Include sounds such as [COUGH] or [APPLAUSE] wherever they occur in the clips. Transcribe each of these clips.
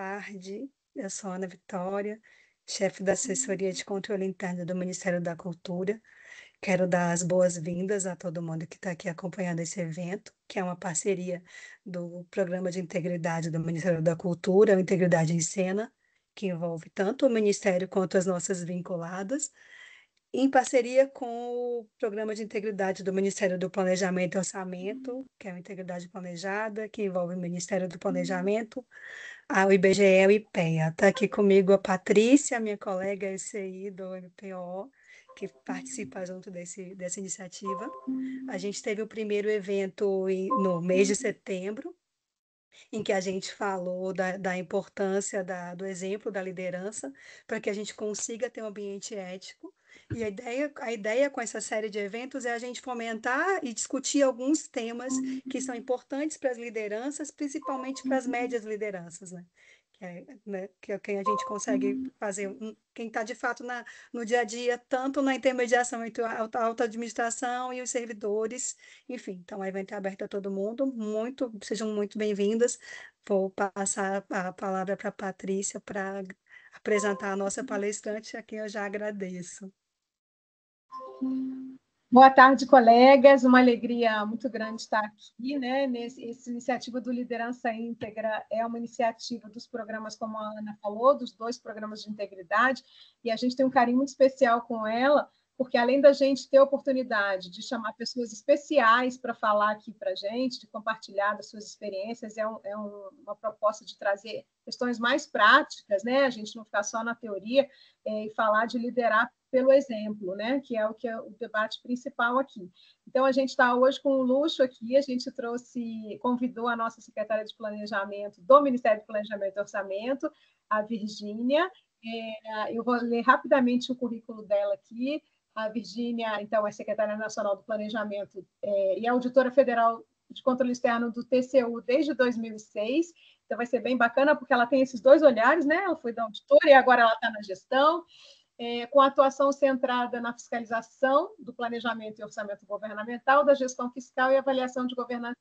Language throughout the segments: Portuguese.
tarde. Eu sou Ana Vitória, chefe da Assessoria de Controle Interno do Ministério da Cultura. Quero dar as boas-vindas a todo mundo que está aqui acompanhando esse evento, que é uma parceria do Programa de Integridade do Ministério da Cultura, Integridade em Cena, que envolve tanto o Ministério quanto as nossas vinculadas em parceria com o Programa de Integridade do Ministério do Planejamento e Orçamento, uhum. que é a Integridade Planejada, que envolve o Ministério do uhum. Planejamento, o IBGE e o IPEA. Está aqui comigo a Patrícia, minha colega SCI do MPO, que participa uhum. junto desse, dessa iniciativa. A gente teve o primeiro evento no mês de setembro, em que a gente falou da, da importância da, do exemplo da liderança para que a gente consiga ter um ambiente ético e a ideia, a ideia com essa série de eventos é a gente fomentar e discutir alguns temas que são importantes para as lideranças, principalmente para as uhum. médias lideranças, né? Que é, né? que é quem a gente consegue uhum. fazer, quem está de fato na, no dia a dia, tanto na intermediação entre a alta administração e os servidores, enfim. Então, o evento é aberto a todo mundo, muito, sejam muito bem-vindas. Vou passar a palavra para a Patrícia para apresentar a nossa palestrante, a quem eu já agradeço. Boa tarde, colegas. Uma alegria muito grande estar aqui. Né? Nesse, essa iniciativa do Liderança Íntegra é uma iniciativa dos programas, como a Ana falou, dos dois programas de integridade, e a gente tem um carinho muito especial com ela, porque além da gente ter a oportunidade de chamar pessoas especiais para falar aqui para a gente, de compartilhar das suas experiências, é, um, é um, uma proposta de trazer questões mais práticas, né? A gente não ficar só na teoria é, e falar de liderar pelo exemplo, né? Que é o que é o debate principal aqui. Então a gente está hoje com o luxo aqui, a gente trouxe, convidou a nossa secretária de planejamento do Ministério do Planejamento e Orçamento, a Virgínia. É, eu vou ler rapidamente o currículo dela aqui. A Virgínia, então, é secretária nacional do Planejamento é, e é auditora federal de controle externo do TCU desde 2006. Então, vai ser bem bacana, porque ela tem esses dois olhares, né? Ela foi da auditora e agora ela está na gestão. É, com atuação centrada na fiscalização do planejamento e orçamento governamental, da gestão fiscal e avaliação de governantes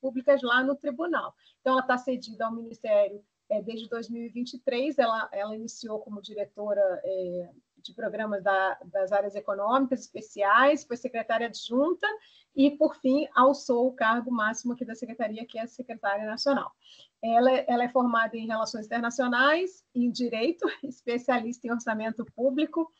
públicas lá no tribunal. Então, ela está cedida ao Ministério é, desde 2023, ela, ela iniciou como diretora é, de programas da, das áreas econômicas especiais, foi secretária adjunta e, por fim, alçou o cargo máximo aqui da secretaria, que é a secretária nacional. Ela, ela é formada em Relações Internacionais, em Direito, [LAUGHS] especialista em Orçamento Público,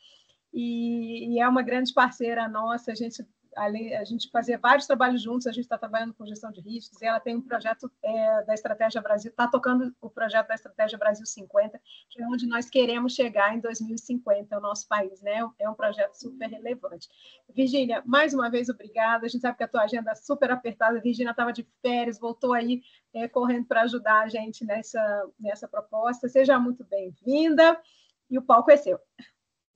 e, e, é uma grande parceira nossa. A gente a gente fazia vários trabalhos juntos, a gente está trabalhando com gestão de riscos, e ela tem um projeto é, da Estratégia Brasil, está tocando o projeto da Estratégia Brasil 50, que é onde nós queremos chegar em 2050, o nosso país, né? É um projeto super relevante. Virgínia, mais uma vez, obrigada. A gente sabe que a tua agenda é super apertada, a Virgínia estava de férias, voltou aí é, correndo para ajudar a gente nessa, nessa proposta. Seja muito bem-vinda e o palco é seu.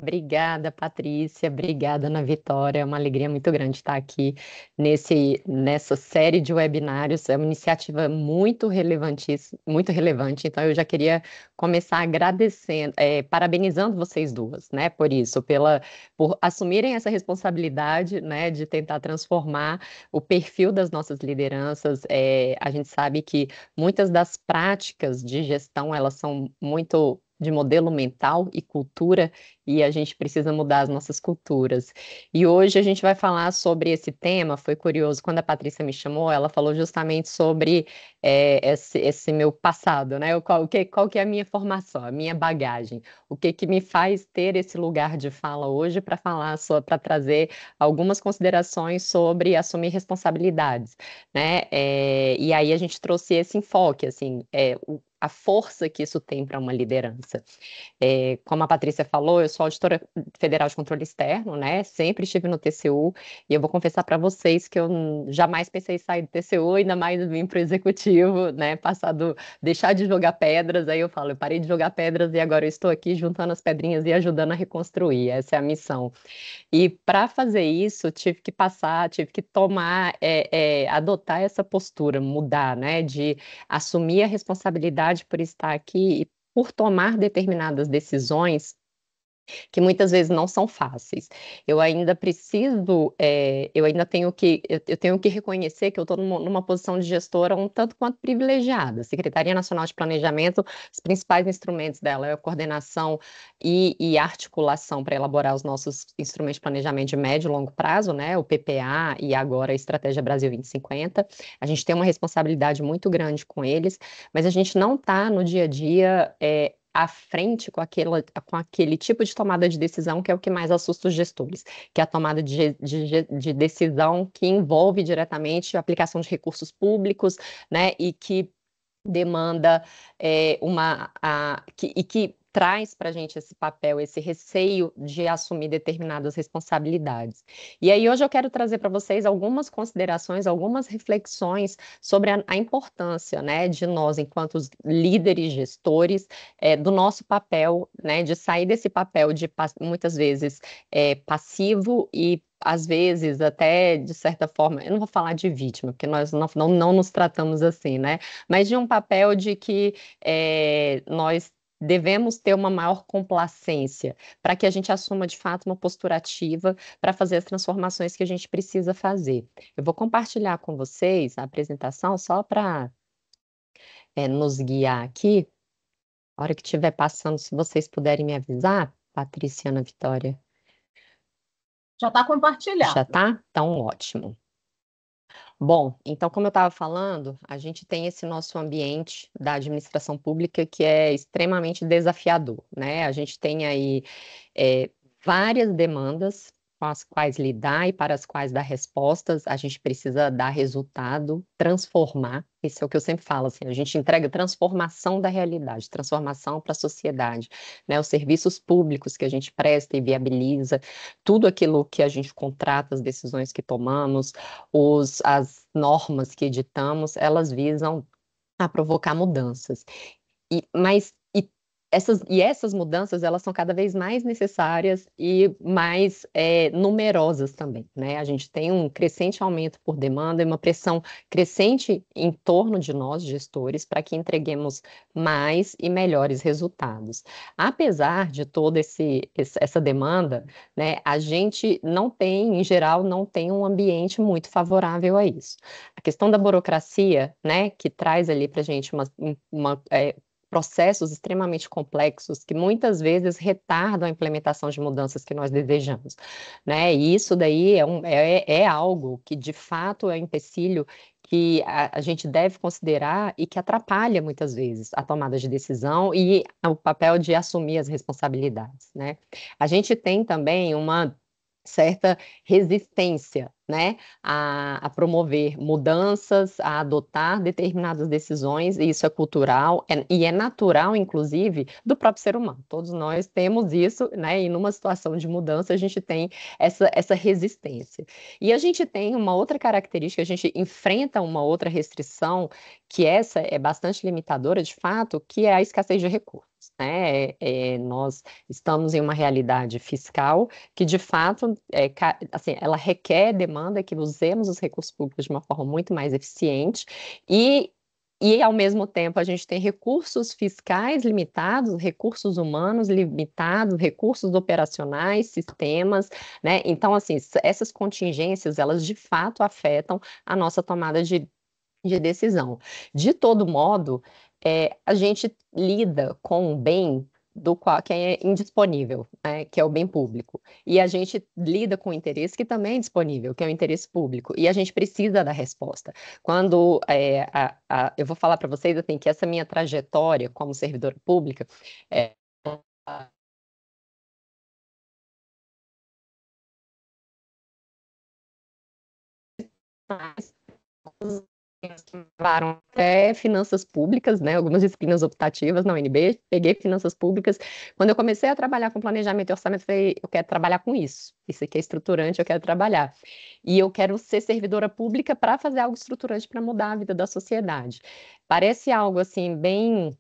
Obrigada, Patrícia. Obrigada, Ana Vitória. É uma alegria muito grande estar aqui nesse, nessa série de webinários. É uma iniciativa muito relevante, muito relevante. Então, eu já queria começar agradecendo, é, parabenizando vocês duas, né, por isso, pela, por assumirem essa responsabilidade, né, de tentar transformar o perfil das nossas lideranças. É, a gente sabe que muitas das práticas de gestão elas são muito de modelo mental e cultura, e a gente precisa mudar as nossas culturas. E hoje a gente vai falar sobre esse tema. Foi curioso, quando a Patrícia me chamou, ela falou justamente sobre é, esse, esse, meu passado, né? O, qual, que, qual que é a minha formação, a minha bagagem, o que, que me faz ter esse lugar de fala hoje para falar, para trazer algumas considerações sobre assumir responsabilidades, né? É, e aí a gente trouxe esse enfoque, assim, é, o, a força que isso tem para uma liderança. É, como a Patrícia falou, eu sou auditora federal de controle externo, né? Sempre estive no TCU e eu vou confessar para vocês que eu jamais pensei em sair do TCU, ainda mais vim para o executivo, né? Passado deixar de jogar pedras, aí eu falo, eu parei de jogar pedras e agora eu estou aqui juntando as pedrinhas e ajudando a reconstruir. Essa é a missão. E para fazer isso, tive que passar, tive que tomar, é, é, adotar essa postura, mudar, né? De assumir a responsabilidade por estar aqui e por tomar determinadas decisões que muitas vezes não são fáceis. Eu ainda preciso, é, eu ainda tenho que, eu, tenho que reconhecer que eu estou numa, numa, posição de gestora um tanto quanto privilegiada. Secretaria Nacional de Planejamento, os principais instrumentos dela é a coordenação e, e articulação para elaborar os nossos instrumentos de planejamento de médio e longo prazo, né? O PPA e agora a Estratégia Brasil 2050. A gente tem uma responsabilidade muito grande com eles, mas a gente não está no dia a dia é, à frente com, aquela, com aquele tipo de tomada de decisão que é o que mais assusta os gestores, que é a tomada de, de, de decisão que envolve diretamente a aplicação de recursos públicos, né, e que demanda é, uma a, que, e que traz para a gente esse papel, esse receio de assumir determinadas responsabilidades. E aí hoje eu quero trazer para vocês algumas considerações, algumas reflexões sobre a, a, importância, né, de nós enquanto líderes, gestores, é, do nosso papel, né, de sair desse papel de muitas vezes é, passivo e às vezes, até de certa forma, eu não vou falar de vítima, porque nós não, não, não nos tratamos assim, né? Mas de um papel de que é, nós devemos ter uma maior complacência para que a gente assuma de fato uma postura ativa para fazer as transformações que a gente precisa fazer. Eu vou compartilhar com vocês a apresentação só para é, eh, nos guiar aqui. A hora que estiver passando, se vocês puderem me avisar, Patrícia Ana Vitória. Já está compartilhado. Já está? Então, ótimo. Bom, então, como eu estava falando, a gente tem esse nosso ambiente da administração pública que é extremamente desafiador, né? A gente tem aí é, várias demandas com as quais lidar e para as quais dar respostas, a gente precisa dar resultado, transformar. Isso é o que eu sempre falo, assim, a gente entrega transformação da realidade, transformação para a sociedade, né? Os serviços públicos que a gente presta e viabiliza, tudo aquilo que a gente contrata, as decisões que tomamos, os, as normas que editamos, elas visam a provocar mudanças. E, mas essas, e essas mudanças elas são cada vez mais necessárias e mais é, numerosas também. Né? A gente tem um crescente aumento por demanda e uma pressão crescente em torno de nós, gestores, para que entreguemos mais e melhores resultados. Apesar de toda esse, essa demanda, né, a gente não tem, em geral, não tem um ambiente muito favorável a isso. A questão da burocracia, né, que traz ali para a gente uma, uma é, processos extremamente complexos que muitas vezes retardam a implementação de mudanças que nós desejamos, né? E isso daí é, um, é, é algo que de fato é um empecilho que a, a, gente deve considerar e que atrapalha muitas vezes a tomada de decisão e o papel de assumir as responsabilidades, né? A gente tem também uma certa resistência né, a, a, promover mudanças, a adotar determinadas decisões, e isso é cultural é, e é natural, inclusive, do próprio ser humano. Todos nós temos isso, né, e numa situação de mudança a gente tem essa, essa resistência. E a gente tem uma outra característica, a gente enfrenta uma outra restrição, que essa é bastante limitadora de fato, que é a escassez de recursos. Né? É, nós estamos em uma realidade fiscal que, de fato, é, assim, ela requer demanda que usemos os recursos públicos de uma forma muito mais eficiente e e, ao mesmo tempo, a gente tem recursos fiscais limitados, recursos humanos limitados, recursos operacionais, sistemas, né? Então, assim, essas contingências, elas de fato afetam a nossa tomada de, de decisão. De todo modo, é, a gente lida com um bem do qual que é indisponível, né, que é o bem público. E a gente lida com o interesse que também é disponível, que é o interesse público. E a gente precisa da resposta. Quando é, a, a, eu vou falar para vocês assim que essa minha trajetória como servidora pública é, levaram até finanças públicas, né? Algumas disciplinas optativas na UNB, peguei finanças públicas. Quando eu comecei a trabalhar com planejamento e orçamento, eu falei, eu quero trabalhar com isso. Isso aqui é estruturante, eu quero trabalhar. E eu quero ser servidora pública para fazer algo estruturante para mudar a vida da sociedade. Parece algo assim bem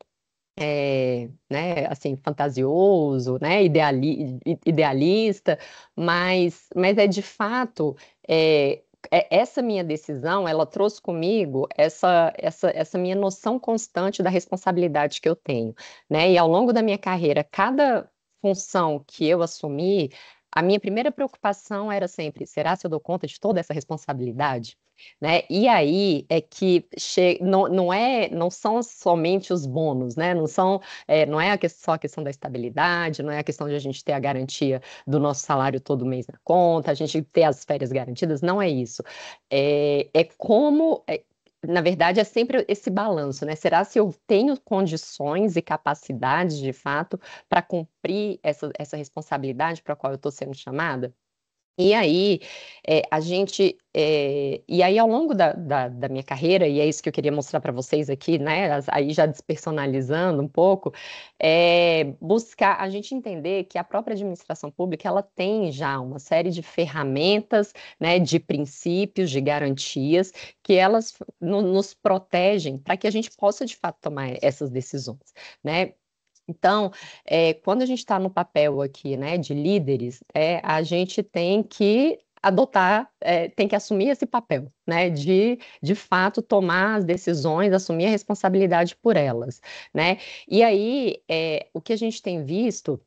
é, né, assim, fantasioso, né, ideali idealista, mas, mas é de fato é, é, essa minha decisão, ela trouxe comigo essa, essa, essa minha noção constante da responsabilidade que eu tenho, né? E ao longo da minha carreira, cada função que eu assumi, a minha primeira preocupação era sempre: será se eu dou conta de toda essa responsabilidade? Né? E aí é que che... não, não, é, não são somente os bônus, né? não, são, é, não é só a questão da estabilidade, não é a questão de a gente ter a garantia do nosso salário todo mês na conta, a gente ter as férias garantidas, não é isso. É, é como, é na verdade, é sempre esse balanço, né? Será se eu tenho condições e capacidade, de fato, para cumprir essa, essa responsabilidade para a qual eu estou sendo chamada? E aí, é, a gente. É, e aí, ao longo da, da, da, minha carreira, e é isso que eu queria mostrar para vocês aqui, né? Aí já despersonalizando um pouco, é, buscar a gente entender que a própria administração pública ela tem já uma série de ferramentas, né, de princípios, de garantias que elas no, nos protegem para que a gente possa de fato tomar essas decisões, né? Então, é, quando a gente está no papel aqui, né, de líderes, é, a gente tem que adotar, é, tem que assumir esse papel, né, de, de fato, tomar as decisões, assumir a responsabilidade por elas, né, e aí, é, o que a gente tem visto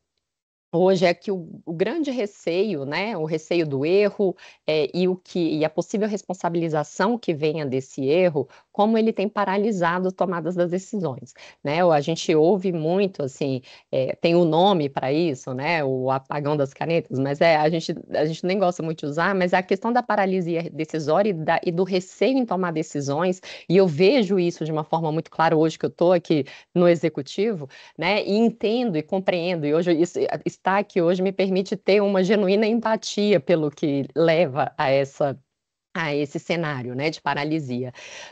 hoje é que o, o, grande receio, né, o receio do erro é, e o que e a possível responsabilização que venha desse erro, como ele tem paralisado tomadas das decisões, né? A gente ouve muito, assim, é, tem o um nome para isso, né? O apagão das canetas, mas é, a gente, a gente nem gosta muito de usar, mas é a questão da paralisia decisória e, da, e do receio em tomar decisões, e eu vejo isso de uma forma muito clara hoje que eu estou aqui no executivo, né? E entendo e compreendo, e hoje isso, estar aqui hoje me permite ter uma genuína empatia pelo que leva a essa a esse cenário né, de paralisia.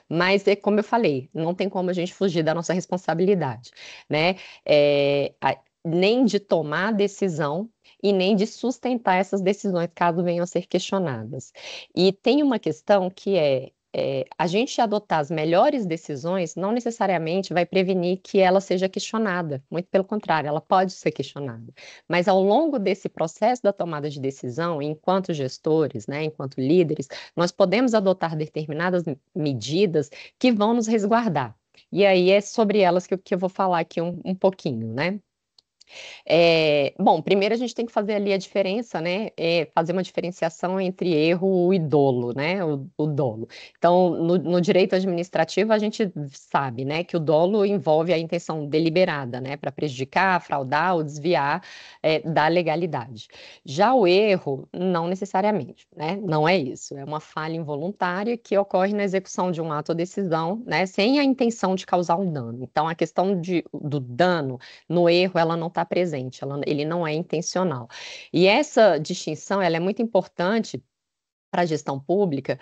Mas, é como eu falei, não tem como a gente fugir da nossa responsabilidade, né? É, a, nem de tomar a decisão e nem de sustentar essas decisões caso venham a ser questionadas. E tem uma questão que é é, a gente adotar as melhores decisões não necessariamente vai prevenir que ela seja questionada, muito pelo contrário, ela pode ser questionada. Mas ao longo desse processo da tomada de decisão, enquanto gestores, né, enquanto líderes, nós podemos adotar determinadas medidas que vão nos resguardar. E aí é sobre elas que, que eu vou falar aqui um, um pouquinho, né? É, bom, primeiro a gente tem que fazer ali a diferença, né? É fazer uma diferenciação entre erro e dolo, né? O, o dolo. Então, no, no, direito administrativo, a gente sabe, né, que o dolo envolve a intenção deliberada, né, para prejudicar, fraudar ou desviar é, da legalidade. Já o erro, não necessariamente, né? Não é isso. É uma falha involuntária que ocorre na execução de um ato ou decisão, né, sem a intenção de causar um dano. Então, a questão de, do dano no erro, ela não está está presente, ela, ele não é intencional. E essa distinção ela é muito importante para a gestão pública,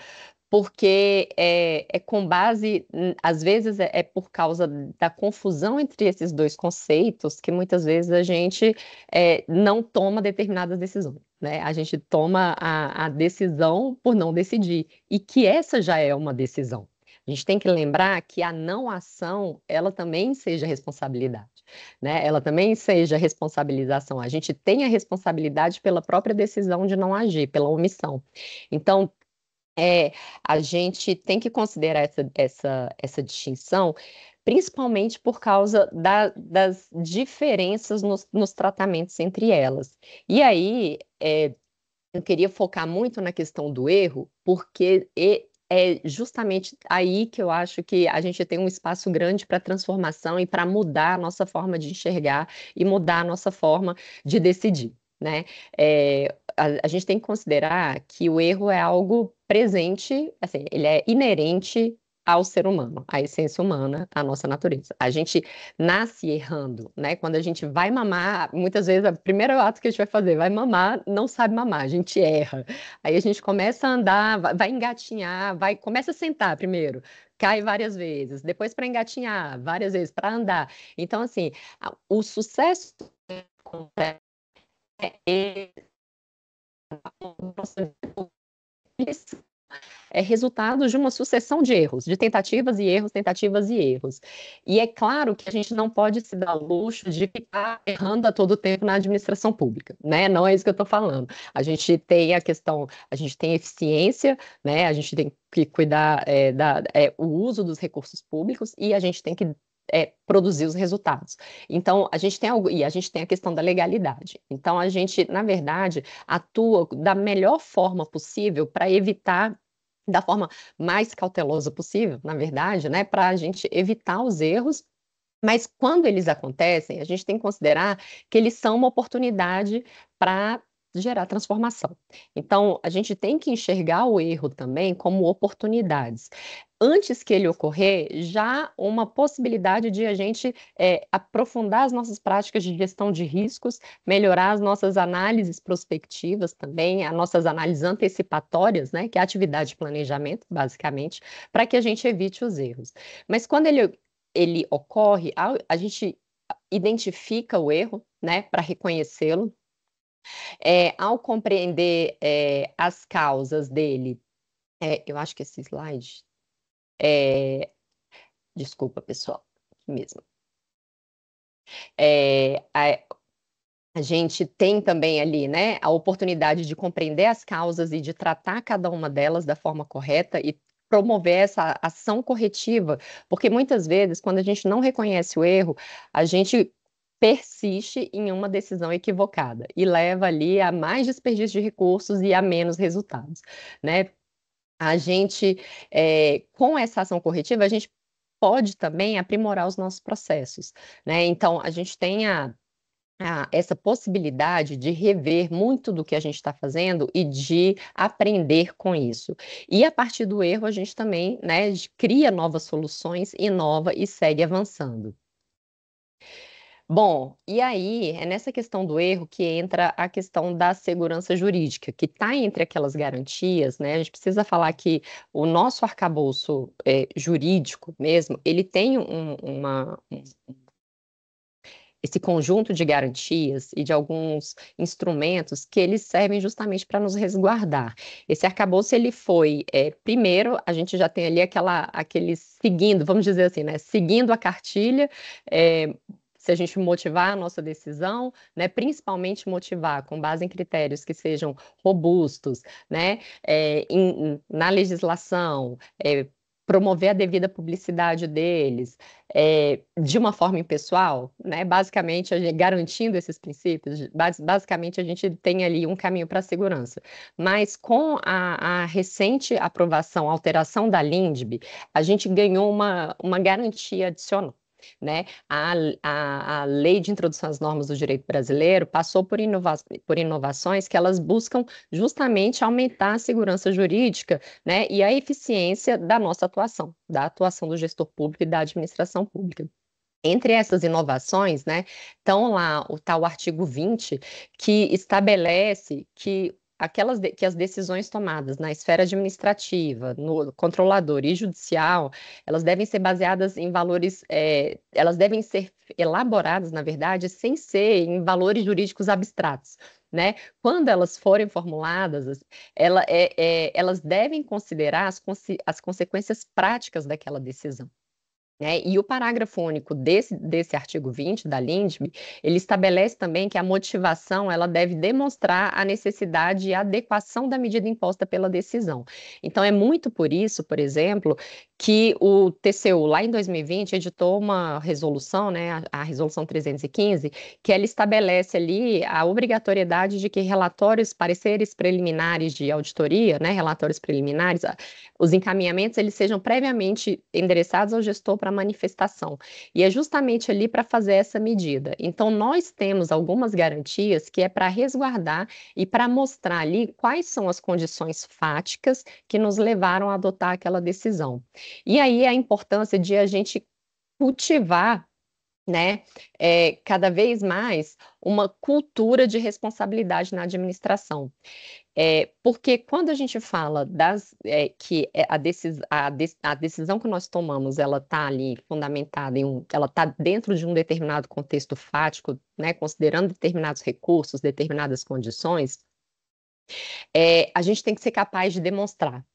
porque é, é, com base, às vezes é, é, por causa da confusão entre esses dois conceitos que muitas vezes a gente é, não toma determinadas decisões. Né? A gente toma a, a decisão por não decidir, e que essa já é uma decisão. A gente tem que lembrar que a não ação, ela também seja responsabilidade né? Ela também seja responsabilização. A gente tem a responsabilidade pela própria decisão de não agir, pela omissão. Então, é, a gente tem que considerar essa, essa, essa distinção, principalmente por causa da, das diferenças nos, nos, tratamentos entre elas. E aí, é, eu queria focar muito na questão do erro, porque é justamente aí que eu acho que a gente tem um espaço grande para transformação e para mudar a nossa forma de enxergar e mudar a nossa forma de decidir. Né? É, a, a gente tem que considerar que o erro é algo presente, assim, ele é inerente ao ser humano, à essência humana, à nossa natureza. A gente nasce errando, né? Quando a gente vai mamar, muitas vezes o primeiro ato que a gente vai fazer, vai mamar, não sabe mamar, a gente erra. Aí a gente começa a andar, vai engatinhar, vai começa a sentar primeiro, cai várias vezes, depois para engatinhar, várias vezes para andar. Então assim, o sucesso é é resultado de uma sucessão de erros, de tentativas e erros, tentativas e erros. E é claro que a gente não pode se dar luxo de ficar errando a todo tempo na administração pública, né? Não é isso que eu estou falando. A gente tem a questão, a gente tem eficiência, né? A gente tem que cuidar é, da, é, o uso dos recursos públicos e a gente tem que é, produzir os resultados. Então, a gente tem algo, e a gente tem a questão da legalidade. Então, a gente, na verdade, atua da melhor forma possível para evitar da forma mais cautelosa possível, na verdade, né, para a gente evitar os erros mas quando eles acontecem, a gente tem que considerar que eles são uma oportunidade para gerar transformação. Então, a gente tem que enxergar o erro também como oportunidades antes que ele ocorrer, já uma possibilidade de a gente é, aprofundar as nossas práticas de gestão de riscos, melhorar as nossas análises prospectivas também, as nossas análises antecipatórias, né, que é atividade de planejamento, basicamente, para que a gente evite os erros. Mas quando ele, ele ocorre, a, a gente identifica o erro, né, para reconhecê-lo. É, ao compreender é, as causas dele, é, eu acho que esse slide é... Desculpa, pessoal, mesmo. É... A... a gente tem também ali, né, a oportunidade de compreender as causas e de tratar cada uma delas da forma correta e promover essa ação corretiva, porque muitas vezes, quando a gente não reconhece o erro, a gente persiste em uma decisão equivocada e leva ali a mais desperdício de recursos e a menos resultados, né? A gente, é, com essa ação corretiva, a gente pode também aprimorar os nossos processos, né? Então, a gente tem a, a, essa possibilidade de rever muito do que a gente está fazendo e de aprender com isso. E a partir do erro, a gente também né, cria novas soluções, inova e segue avançando. Bom, e aí é nessa questão do erro que entra a questão da segurança jurídica, que está entre aquelas garantias, né? A gente precisa falar que o nosso arcabouço é, jurídico mesmo, ele tem um, uma, um, esse conjunto de garantias e de alguns instrumentos que eles servem justamente para nos resguardar. Esse arcabouço, ele foi, é, primeiro, a gente já tem ali aquela, aquele seguindo, vamos dizer assim, né? Seguindo a cartilha. É, se a gente motivar a nossa decisão, né, principalmente motivar com base em critérios que sejam robustos, né, é, em, na legislação, é, promover a devida publicidade deles é, de uma forma impessoal, né? Basicamente, a gente, garantindo esses princípios, basicamente a gente tem ali um caminho para a segurança. Mas com a, a, recente aprovação, alteração da LINDB, a gente ganhou uma, uma garantia adicional. Né? A, a, a lei de introdução às normas do direito brasileiro passou por, inova por inovações que elas buscam justamente aumentar a segurança jurídica né? e a eficiência da nossa atuação, da atuação do gestor público e da administração pública. Entre essas inovações, né, estão lá o tal artigo 20, que estabelece que aquelas de, que as decisões tomadas na esfera administrativa, no controlador e judicial, elas devem ser baseadas em valores, é, elas devem ser elaboradas, na verdade, sem ser em valores jurídicos abstratos. Né? Quando elas forem formuladas, ela, é, é, elas devem considerar as, as consequências práticas daquela decisão. Né? E o parágrafo único desse, desse artigo 20 da LINDME, ele estabelece também que a motivação ela deve demonstrar a necessidade e a adequação da medida imposta pela decisão. Então, é muito por isso, por exemplo, que o TCU, lá em 2020, editou uma resolução, né, a, a resolução 315, que ela estabelece ali a obrigatoriedade de que relatórios, pareceres preliminares de auditoria, né, relatórios preliminares, os encaminhamentos, eles sejam previamente endereçados ao gestor para manifestação. E é justamente ali para fazer essa medida. Então, nós temos algumas garantias que é para resguardar e para mostrar ali quais são as condições fáticas que nos levaram a adotar aquela decisão. E aí a importância de a gente cultivar né, é, cada vez mais uma cultura de responsabilidade na administração. É, porque quando a gente fala das, é, que é a, decis, a, de, a, decisão que nós tomamos, ela está ali fundamentada em um, ela está dentro de um determinado contexto fático, né, considerando determinados recursos, determinadas condições, é, a gente tem que ser capaz de demonstrar.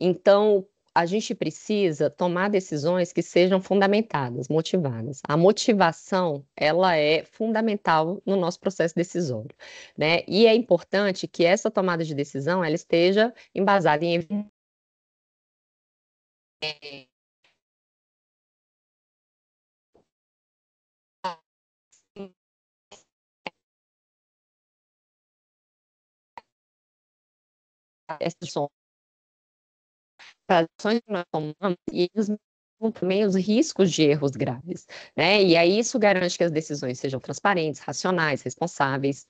Então, a gente precisa tomar decisões que sejam fundamentadas, motivadas. A motivação, ela é fundamental no nosso processo decisório, né? E é importante que essa tomada de decisão, ela esteja embasada em essas é ações que nós tomamos e eles também os riscos de erros graves, né? E aí isso garante que as decisões sejam transparentes, racionais, responsáveis,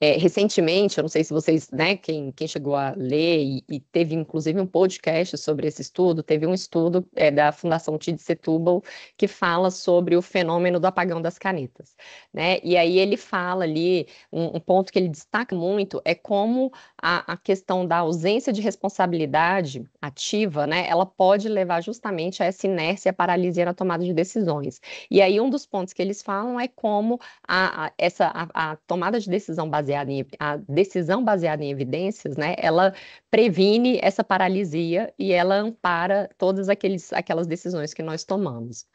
é, recentemente, eu não sei se vocês, né, quem, quem chegou a ler e, e teve inclusive um podcast sobre esse estudo, teve um estudo é, da Fundação Tid Setúbal que fala sobre o fenômeno do apagão das canetas, né? E aí ele fala ali, um, um ponto que ele destaca muito é como a, a, questão da ausência de responsabilidade ativa, né, ela pode levar justamente a essa inércia, a paralisia na tomada de decisões. E aí um dos pontos que eles falam é como a, a essa a, a tomada de decisões decisão baseada em a decisão baseada em evidências, né? Ela previne essa paralisia e ela ampara todas aqueles, aquelas decisões que nós tomamos.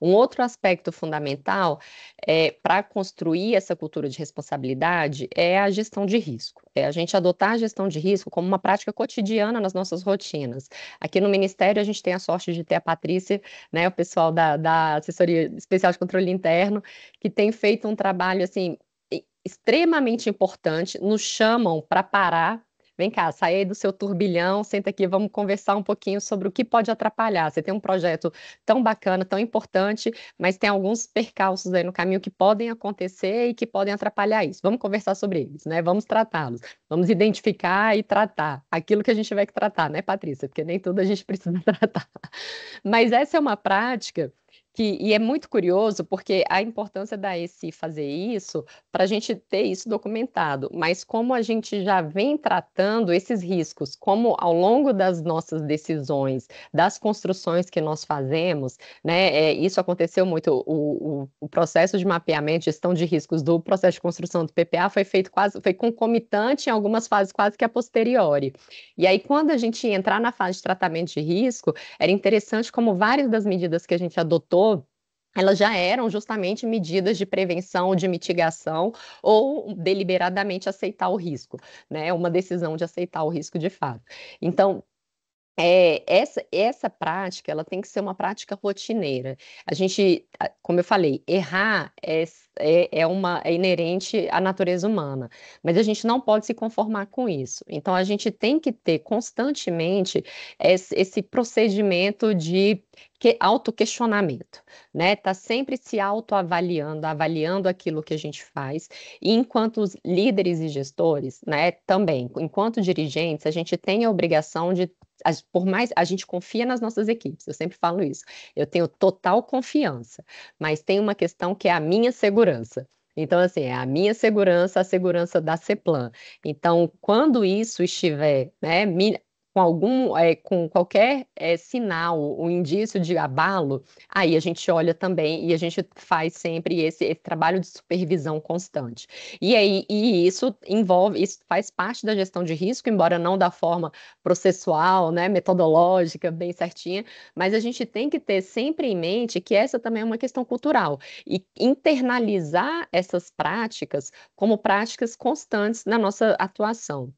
Um outro aspecto fundamental é, para construir essa cultura de responsabilidade é a gestão de risco. É a gente adotar a gestão de risco como uma prática cotidiana nas nossas rotinas. Aqui no Ministério, a gente tem a sorte de ter a Patrícia, né, o pessoal da, da Assessoria Especial de Controle Interno, que tem feito um trabalho assim extremamente importante, nos chamam para parar. Vem cá, sai aí do seu turbilhão, senta aqui, vamos conversar um pouquinho sobre o que pode atrapalhar. Você tem um projeto tão bacana, tão importante, mas tem alguns percalços aí no caminho que podem acontecer e que podem atrapalhar isso. Vamos conversar sobre eles, né? Vamos tratá-los. Vamos identificar e tratar aquilo que a gente vai tratar, né, Patrícia? Porque nem tudo a gente precisa [LAUGHS] tratar. Mas essa é uma prática que, e é muito curioso porque a importância da ESI fazer isso para a gente ter isso documentado, mas como a gente já vem tratando esses riscos, como ao longo das nossas decisões, das construções que nós fazemos, né, é, isso aconteceu muito. O, o, o, processo de mapeamento, gestão de riscos do processo de construção do PPA foi feito quase, foi concomitante em algumas fases quase que a posteriori. E aí quando a gente entrar na fase de tratamento de risco, era interessante como várias das medidas que a gente adotou falou, elas já eram justamente medidas de prevenção, de mitigação, ou deliberadamente aceitar o risco, né? Uma decisão de aceitar o risco de fato. Então, é, essa, essa prática, ela tem que ser uma prática rotineira. A gente, como eu falei, errar é, é, é, uma, é inerente à natureza humana, mas a gente não pode se conformar com isso. Então, a gente tem que ter constantemente esse, esse procedimento de que, autoquestionamento, né? Tá sempre se autoavaliando, avaliando aquilo que a gente faz. E enquanto líderes e gestores, né, também, enquanto dirigentes, a gente tem a obrigação de por mais a gente confia nas nossas equipes, eu sempre falo isso. Eu tenho total confiança, mas tem uma questão que é a minha segurança. Então, assim, é a minha segurança, a segurança da CEPLAN. Então, quando isso estiver né, com algum, é, com qualquer é, sinal um indício de abalo, aí a gente olha também e a gente faz sempre esse, esse trabalho de supervisão constante. E aí, e isso envolve, isso faz parte da gestão de risco, embora não da forma processual, né, metodológica, bem certinha, mas a gente tem que ter sempre em mente que essa também é uma questão cultural e internalizar essas práticas como práticas constantes na nossa atuação.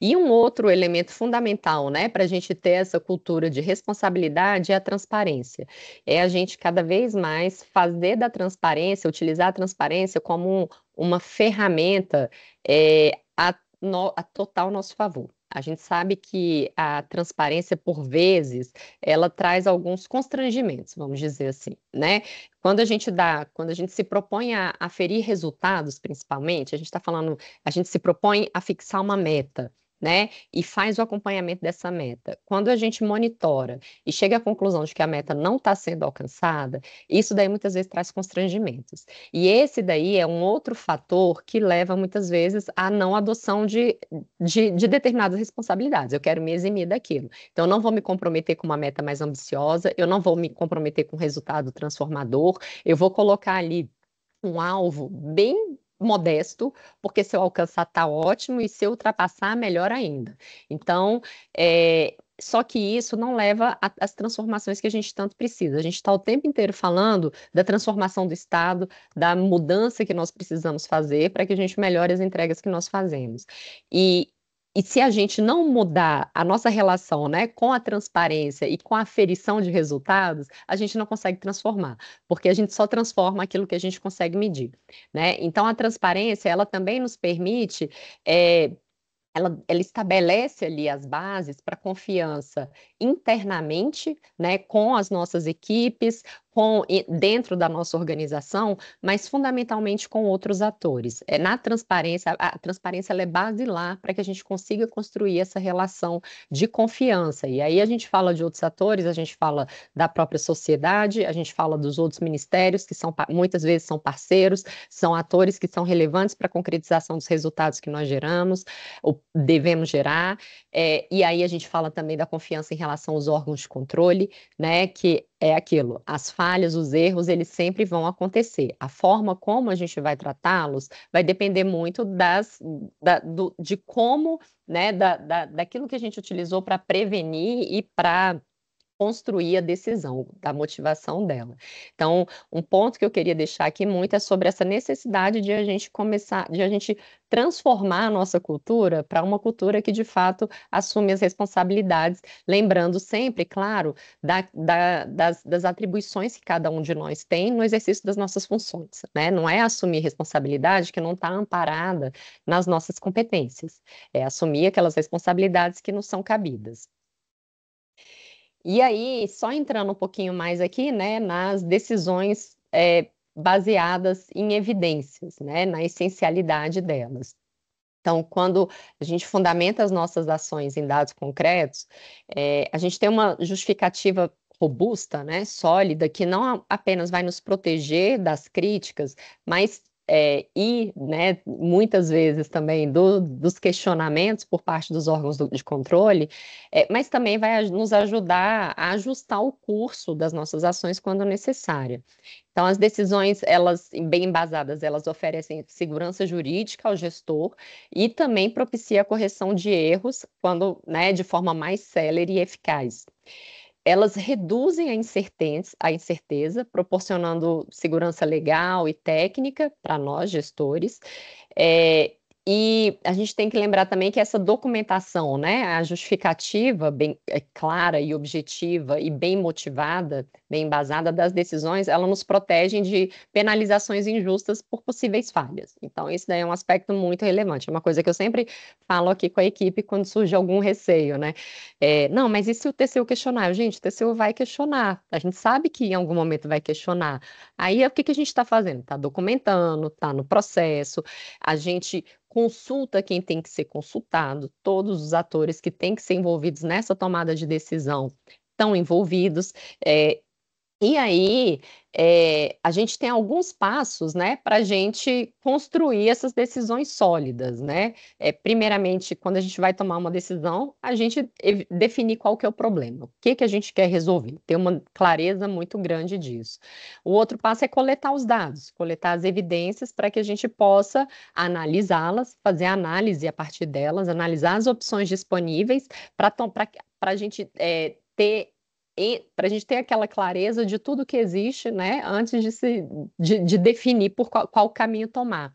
E um outro elemento fundamental, né, para a gente ter essa cultura de responsabilidade é a transparência. É a gente cada vez mais fazer da transparência, utilizar a transparência como um, uma ferramenta é, a, no, a total nosso favor. A gente sabe que a transparência, por vezes, ela traz alguns constrangimentos, vamos dizer assim, né? Quando a gente dá, quando a gente se propõe a, a ferir resultados, principalmente, a gente está falando, a gente se propõe a fixar uma meta né? E faz o acompanhamento dessa meta. Quando a gente monitora e chega à conclusão de que a meta não está sendo alcançada, isso daí muitas vezes traz constrangimentos. E esse daí é um outro fator que leva muitas vezes à não adoção de, de, de determinadas responsabilidades. Eu quero me eximir daquilo. Então, eu não vou me comprometer com uma meta mais ambiciosa, eu não vou me comprometer com um resultado transformador, eu vou colocar ali um alvo bem modesto, porque se eu alcançar tá ótimo e se eu ultrapassar, melhor ainda. Então, é, só que isso não leva às transformações que a gente tanto precisa. A gente está o tempo inteiro falando da transformação do Estado, da mudança que nós precisamos fazer para que a gente melhore as entregas que nós fazemos. E e se a gente não mudar a nossa relação né, com a transparência e com a aferição de resultados, a gente não consegue transformar, porque a gente só transforma aquilo que a gente consegue medir. Né? Então, a transparência ela também nos permite é, ela, ela, estabelece ali as bases para confiança internamente, né, com as nossas equipes, com, dentro da nossa organização, mas fundamentalmente com outros atores. É, na transparência, a, transparência é lá para que a gente consiga construir essa relação de confiança. E aí a gente fala de outros atores, a gente fala da própria sociedade, a gente fala dos outros ministérios que são muitas vezes são parceiros, são atores que são relevantes para a concretização dos resultados que nós geramos ou devemos gerar. É, e aí a gente fala também da confiança em relação aos órgãos de controle, né? Que é aquilo, as falhas, os erros, eles sempre vão acontecer. A forma como a gente vai tratá-los vai depender muito das, da, do, de como, né, da, da, daquilo que a gente utilizou para prevenir e para construir a decisão, da motivação dela. Então, um ponto que eu queria deixar aqui muito é sobre essa necessidade de a gente começar, de a gente transformar a nossa cultura para uma cultura que de fato assume as responsabilidades, lembrando sempre, claro, da, da, das, das, atribuições que cada um de nós tem no exercício das nossas funções, né? Não é assumir responsabilidade que não está amparada nas nossas competências, é assumir aquelas responsabilidades que nos são cabidas. E aí, só entrando um pouquinho mais aqui, né, nas decisões é, baseadas em evidências, né, na essencialidade delas. Então, quando a gente fundamenta as nossas ações em dados concretos, é, a gente tem uma justificativa robusta, né, sólida, que não apenas vai nos proteger das críticas, mas é, e né, muitas vezes também do, dos questionamentos por parte dos órgãos do, de controle, é, mas também vai nos ajudar a ajustar o curso das nossas ações quando necessária. Então, as decisões, elas, bem embasadas, elas oferecem segurança jurídica ao gestor e também propicia a correção de erros quando, né, de forma mais célere e eficaz elas reduzem a incerteza, a incerteza proporcionando segurança legal e técnica para nós, gestores, é, e a gente tem que lembrar também que essa documentação, né, a justificativa bem é, clara e objetiva e bem motivada, bem embasada das decisões, ela nos protege de penalizações injustas por possíveis falhas. Então, isso daí é um aspecto muito relevante. É uma coisa que eu sempre falo aqui com a equipe quando surge algum receio, né? É, não, mas e se o TCU questionar? Gente, o TCU vai questionar. A gente sabe que em algum momento vai questionar. Aí, o que, que a gente está fazendo? Está documentando, está no processo, a gente consulta quem tem que ser consultado, todos os atores que têm que ser envolvidos nessa tomada de decisão estão envolvidos, é, e aí, é, a gente tem alguns passos, né, para a gente construir essas decisões sólidas, né? É, primeiramente, quando a gente vai tomar uma decisão, a gente definir qual que é o problema, o que que a gente quer resolver, ter uma clareza muito grande disso. O outro passo é coletar os dados, coletar as evidências para que a gente possa analisá-las, fazer análise a partir delas, analisar as opções disponíveis para a gente é, ter para a gente ter aquela clareza de tudo que existe, né, antes de se de, de definir por qual, qual, caminho tomar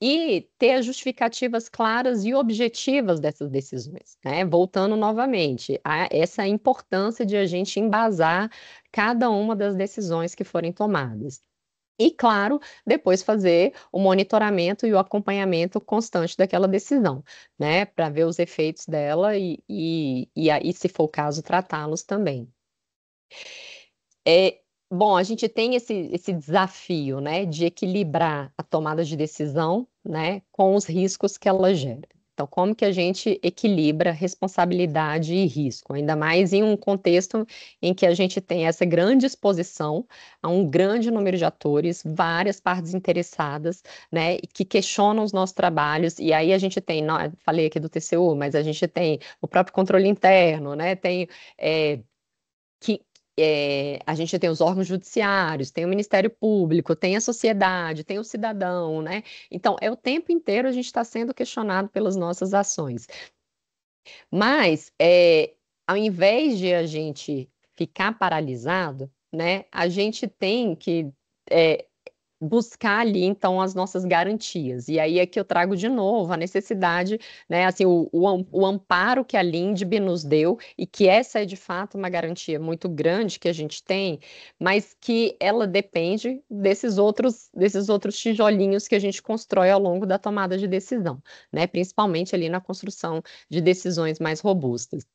e ter justificativas claras e objetivas dessas decisões, né? Voltando novamente a essa é importância de a gente embasar cada uma das decisões que forem tomadas. E, claro, depois fazer o monitoramento e o acompanhamento constante daquela decisão, né? Para ver os efeitos dela e, e, e, aí, se for o caso, tratá-los também. É, bom, a gente tem esse, esse desafio, né, de equilibrar a tomada de decisão, né, com os riscos que ela gera. Então, como que a gente equilibra responsabilidade e risco, ainda mais em um contexto em que a gente tem essa grande exposição a um grande número de atores, várias partes interessadas, né, que questionam os nossos trabalhos, e aí a gente tem, não, falei aqui do TCU, mas a gente tem o próprio controle interno, né, tem... É, que, é, a gente tem os órgãos judiciários, tem o Ministério Público, tem a sociedade, tem o cidadão, né? Então, é o tempo inteiro a gente está sendo questionado pelas nossas ações. Mas, é, ao invés de a gente ficar paralisado, né, a gente tem que é, buscar ali, então, as nossas garantias. E aí é que eu trago de novo a necessidade, né, assim, o, o, o amparo que a Lindbe nos deu, e que essa é, de fato, uma garantia muito grande que a gente tem, mas que ela depende desses outros, desses outros tijolinhos que a gente constrói ao longo da tomada de decisão, né, principalmente ali na construção de decisões mais robustas.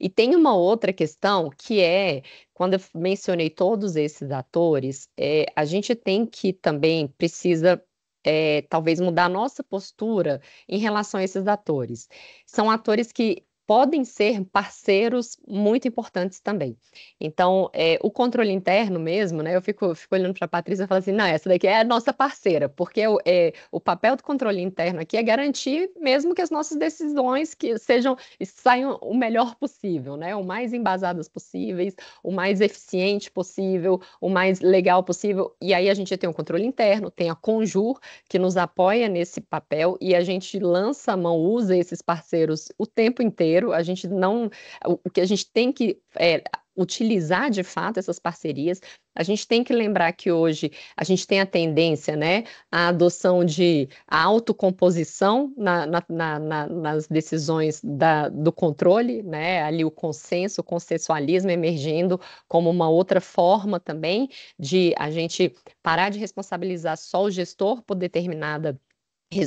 E tem uma outra questão que é, quando eu mencionei todos esses atores, é, a gente tem que também precisa é, talvez mudar a nossa postura em relação a esses atores. São atores que podem ser parceiros muito importantes também. Então, é, o controle interno mesmo, né? Eu fico, fico olhando para a Patrícia e falo assim, não, essa daqui é a nossa parceira, porque o, é, o papel do controle interno aqui é garantir mesmo que as nossas decisões que sejam saiam o melhor possível, né? O mais embasadas possíveis, o mais eficiente possível, o mais legal possível. E aí a gente tem o controle interno, tem a Conjur que nos apoia nesse papel e a gente lança a mão, usa esses parceiros o tempo inteiro a gente não. O que a gente tem que. É, utilizar de fato essas parcerias. A gente tem que lembrar que hoje a gente tem a tendência, né, à adoção de a autocomposição na, na, na, nas decisões da, do controle, né, ali o consenso, o consensualismo emergindo como uma outra forma também de a gente parar de responsabilizar só o gestor por determinada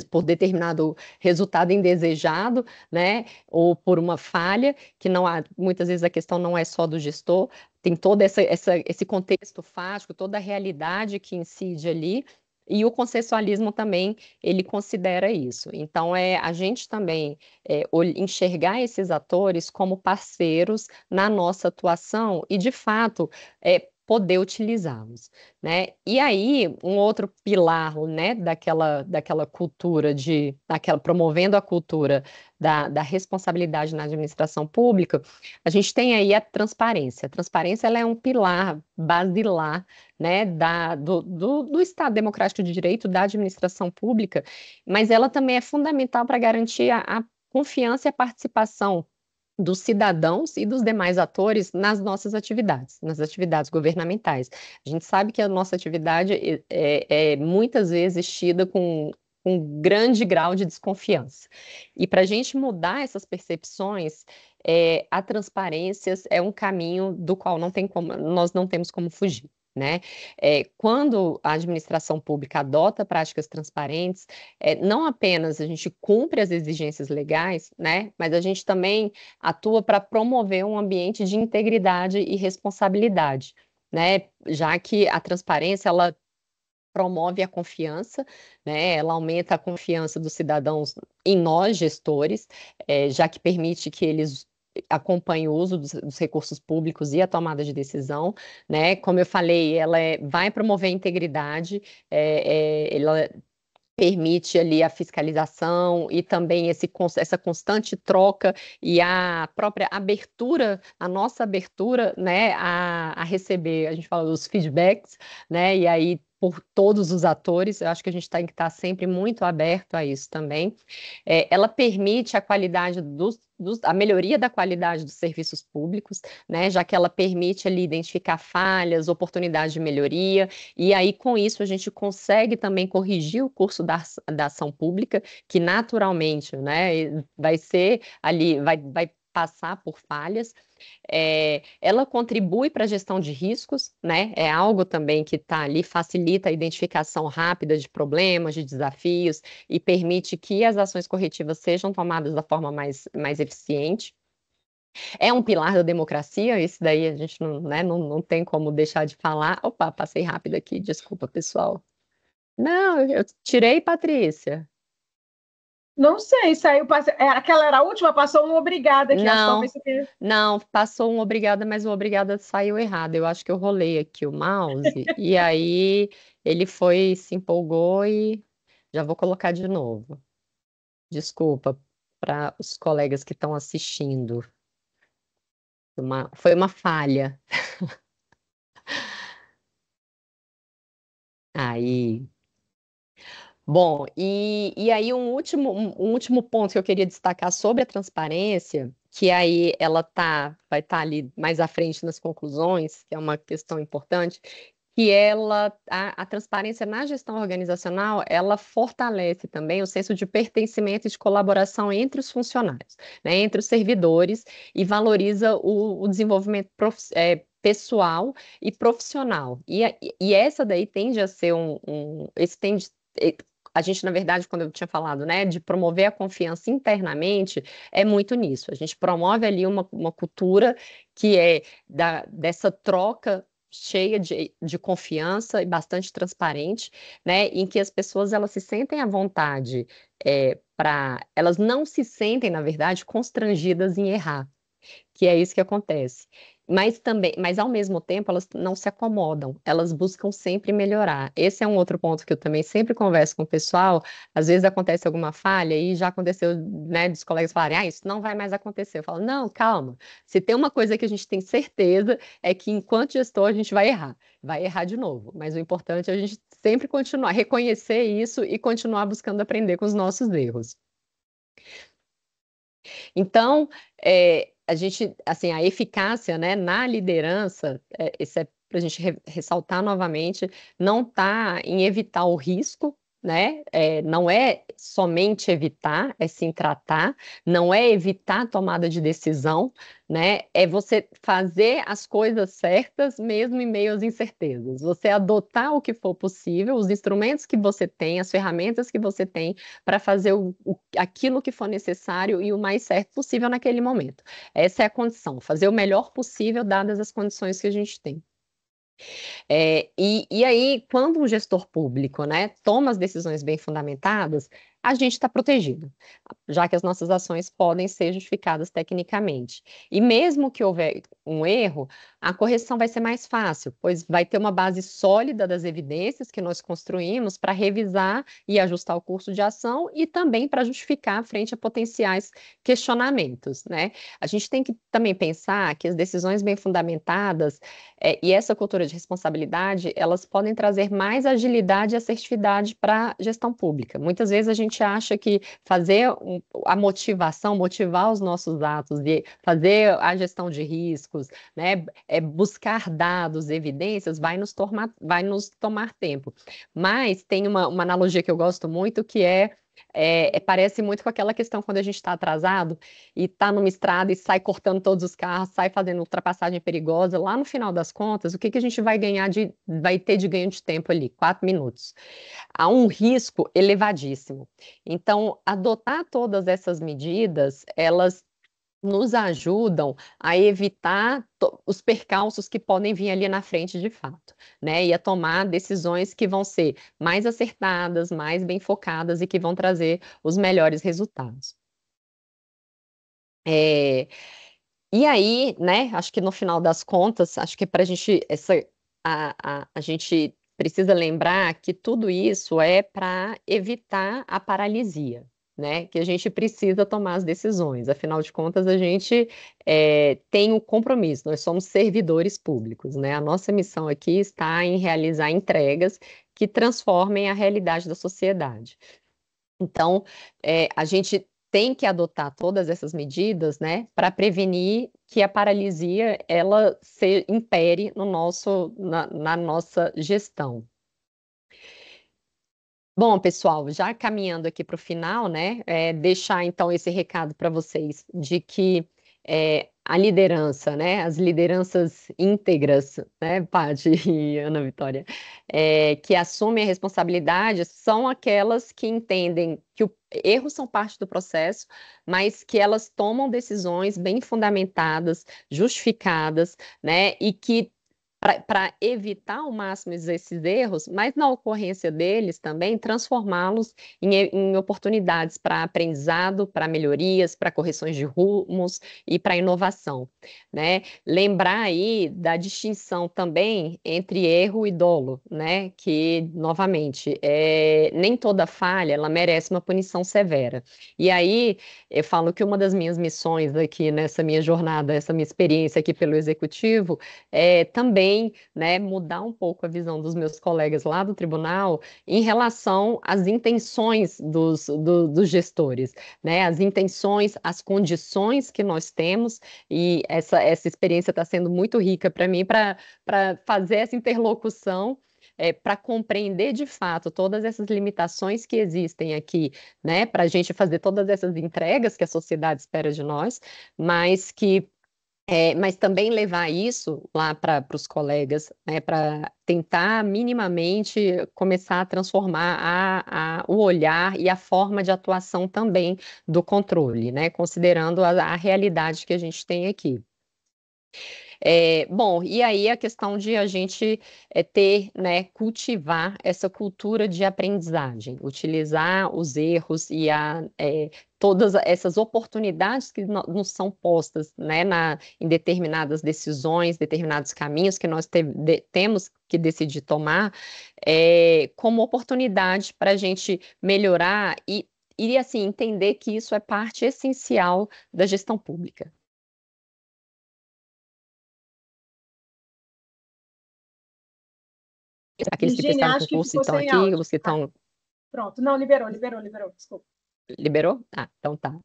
por determinado resultado indesejado, né, ou por uma falha, que não há, muitas vezes a questão não é só do gestor, tem todo essa, essa, esse contexto fático, toda a realidade que incide ali, e o consensualismo também ele considera isso. Então é a gente também é, enxergar esses atores como parceiros na nossa atuação e de fato é, poder utilizá-los, né? E aí, um outro pilar, né, daquela, daquela cultura de, daquela, promovendo a cultura da, da responsabilidade na administração pública, a gente tem aí a transparência. A transparência, ela é um pilar basilar, né, da, do, do, do Estado Democrático de Direito, da administração pública, mas ela também é fundamental para garantir a, a confiança e a participação dos cidadãos e dos demais atores nas nossas atividades, nas atividades governamentais. A gente sabe que a nossa atividade é, é, muitas vezes tida com um grande grau de desconfiança. E para a gente mudar essas percepções, é, a transparência é um caminho do qual não tem como, nós não temos como fugir. Né? É, quando a administração pública adota práticas transparentes, é, não apenas a gente cumpre as exigências legais, né? mas a gente também atua para promover um ambiente de integridade e responsabilidade, né? já que a transparência ela promove a confiança, né? Ela aumenta a confiança dos cidadãos em nós gestores, é, já que permite que eles acompanhe o uso dos, dos, recursos públicos e a tomada de decisão, né? Como eu falei, ela é, vai promover a integridade, é, é ela permite ali a fiscalização e também esse, essa constante troca e a própria abertura, a nossa abertura, né, a, a receber, a gente fala dos feedbacks, né, e aí por todos os atores, eu acho que a gente tem que estar tá sempre muito aberto a isso também. É, ela permite a qualidade dos, dos, a melhoria da qualidade dos serviços públicos, né, já que ela permite ali identificar falhas, oportunidades de melhoria, e aí com isso a gente consegue também corrigir o curso da, da ação pública, que naturalmente, né, vai ser ali, vai, vai passar por falhas. É, ela contribui para a gestão de riscos, né? É algo também que está ali, facilita a identificação rápida de problemas, de desafios e permite que as ações corretivas sejam tomadas da forma mais, mais eficiente. É um pilar da democracia, esse daí a gente não, né, não, não tem como deixar de falar. Opa, passei rápido aqui, desculpa, pessoal. Não, eu tirei Patrícia. Não sei, saiu. Passe... É, aquela era a última, passou um obrigada aqui. Não, que... não, passou um obrigada, mas o obrigada saiu errado. Eu acho que eu rolei aqui o mouse e [LAUGHS] aí ele foi, se empolgou e já vou colocar de novo. Desculpa para os colegas que estão assistindo. Uma... Foi uma falha. [LAUGHS] aí, Bom, e, e aí um último, um último ponto que eu queria destacar sobre a transparência, que aí ela tá, vai estar tá ali mais à frente nas conclusões, que é uma questão importante, que ela a, a, transparência na gestão organizacional ela fortalece também o senso de pertencimento e de colaboração entre os funcionários, né, entre os servidores e valoriza o, o desenvolvimento é, pessoal e profissional. E, e, essa daí tende a ser um, um esse tende a gente, na verdade, quando eu tinha falado, né, de promover a confiança internamente, é muito nisso. A gente promove ali uma, uma cultura que é da, dessa troca cheia de, de confiança e bastante transparente, né, em que as pessoas elas se sentem à vontade é, para, elas não se sentem, na verdade, constrangidas em errar, que é isso que acontece mas também, mas ao mesmo tempo elas não se acomodam, elas buscam sempre melhorar. Esse é um outro ponto que eu também sempre converso com o pessoal. Às vezes acontece alguma falha e já aconteceu, né, dos colegas falarem: "Ah, isso não vai mais acontecer". Eu falo: "Não, calma. Se tem uma coisa que a gente tem certeza é que enquanto gestor a gente vai errar, vai errar de novo, mas o importante é a gente sempre continuar reconhecer isso e continuar buscando aprender com os nossos erros. Então, é, a gente, assim, a eficácia né, na liderança, é, isso é para a gente re ressaltar novamente, não está em evitar o risco, né? É, não é somente evitar, é sim tratar, não é evitar a tomada de decisão, né? É você fazer as coisas certas mesmo em meio às incertezas. Você adotar o que for possível, os instrumentos que você tem, as ferramentas que você tem para fazer o, o, aquilo que for necessário e o mais certo possível naquele momento. Essa é a condição, fazer o melhor possível dadas as condições que a gente tem. É, e, e aí, quando um gestor público né, toma as decisões bem fundamentadas, a gente está protegido, já que as nossas ações podem ser justificadas tecnicamente. E mesmo que houver um erro, a correção vai ser mais fácil, pois vai ter uma base sólida das evidências que nós construímos para revisar e ajustar o curso de ação e também para justificar frente a potenciais questionamentos, né? A gente tem que também pensar que as decisões bem fundamentadas é, e essa cultura de responsabilidade, elas podem trazer mais agilidade e assertividade para a gestão pública. Muitas vezes a gente acha que fazer um, a motivação, motivar os nossos atos e fazer a gestão de riscos, né? é, buscar dados, evidências, vai nos, tomar vai nos tomar tempo. Mas tem uma, uma analogia que eu gosto muito que é é, é, parece muito com aquela questão quando a gente está atrasado e está numa estrada e sai cortando todos os carros, sai fazendo ultrapassagem perigosa. Lá no final das contas, o que, que a gente vai ganhar de, vai ter de ganho de tempo ali? Quatro minutos. Há um risco elevadíssimo. Então, adotar todas essas medidas, elas nos ajudam a evitar os percalços que podem vir ali na frente de fato, né? E a tomar decisões que vão ser mais acertadas, mais bem focadas e que vão trazer os melhores resultados. É... E aí, né? Acho que no final das contas, acho que para a gente essa a, a, a gente precisa lembrar que tudo isso é para evitar a paralisia, né, que a gente precisa tomar as decisões. Afinal de contas, a gente é, tem o um compromisso, nós somos servidores públicos, né? A nossa missão aqui está em realizar entregas que transformem a realidade da sociedade. Então, é, a gente tem que adotar todas essas medidas, né, para prevenir que a paralisia ela se impere no nosso, na, na nossa gestão, Bom, pessoal, já caminhando aqui para o final, né? É, deixar então esse recado para vocês de que é, a liderança, né? As lideranças íntegras, né, Paty [LAUGHS] e Ana Vitória, é, que assumem a responsabilidade são aquelas que entendem que o, erros são parte do processo, mas que elas tomam decisões bem fundamentadas, justificadas, né? E que para evitar ao máximo esses erros, mas na ocorrência deles também transformá-los em, em, oportunidades para aprendizado, para melhorias, para correções de rumos e para inovação. Né? Lembrar aí da distinção também entre erro e dolo, né? que, novamente, é, nem toda falha ela merece uma punição severa. E aí eu falo que uma das minhas missões aqui nessa minha jornada, essa minha experiência aqui pelo executivo, é também também né, mudar um pouco a visão dos meus colegas lá do tribunal em relação às intenções dos, do, dos gestores, né, as intenções, as condições que nós temos, e essa, essa experiência está sendo muito rica para mim para fazer essa interlocução. É, para compreender de fato todas essas limitações que existem aqui, né, para a gente fazer todas essas entregas que a sociedade espera de nós, mas que é, mas também levar isso lá para os colegas, né, para tentar minimamente começar a transformar a, a, o olhar e a forma de atuação também do controle, né, considerando a, a realidade que a gente tem aqui. É, bom, e aí a questão de a gente é, ter, né, cultivar essa cultura de aprendizagem, utilizar os erros e a, é, todas essas oportunidades que nos são postas, né, na, em determinadas decisões, determinados caminhos que nós te, de, temos que decidir tomar, é, como oportunidade para a gente melhorar e, e assim entender que isso é parte essencial da gestão pública. aqueles que prestaram concurso estão aqui, áudio. os que estão. Ah, pronto, não, liberou, liberou, liberou, desculpa. Liberou? Ah, então tá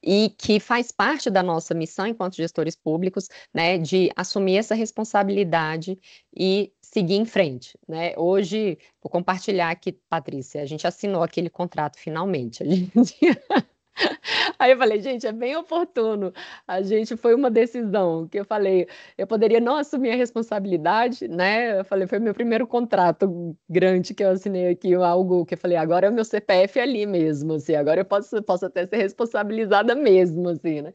e que faz parte da nossa missão enquanto gestores públicos, né, de assumir essa responsabilidade e seguir em frente, né? Hoje vou compartilhar aqui, Patrícia, a gente assinou aquele contrato finalmente. A gente... [LAUGHS] Aí eu falei, gente, é bem oportuno. A gente foi uma decisão que eu falei, eu poderia não assumir a responsabilidade, né? Eu falei, foi meu primeiro contrato grande que eu assinei aqui, algo que eu falei, agora é o meu CPF ali mesmo, assim, agora eu posso, posso até ser responsabilizada mesmo, assim, né?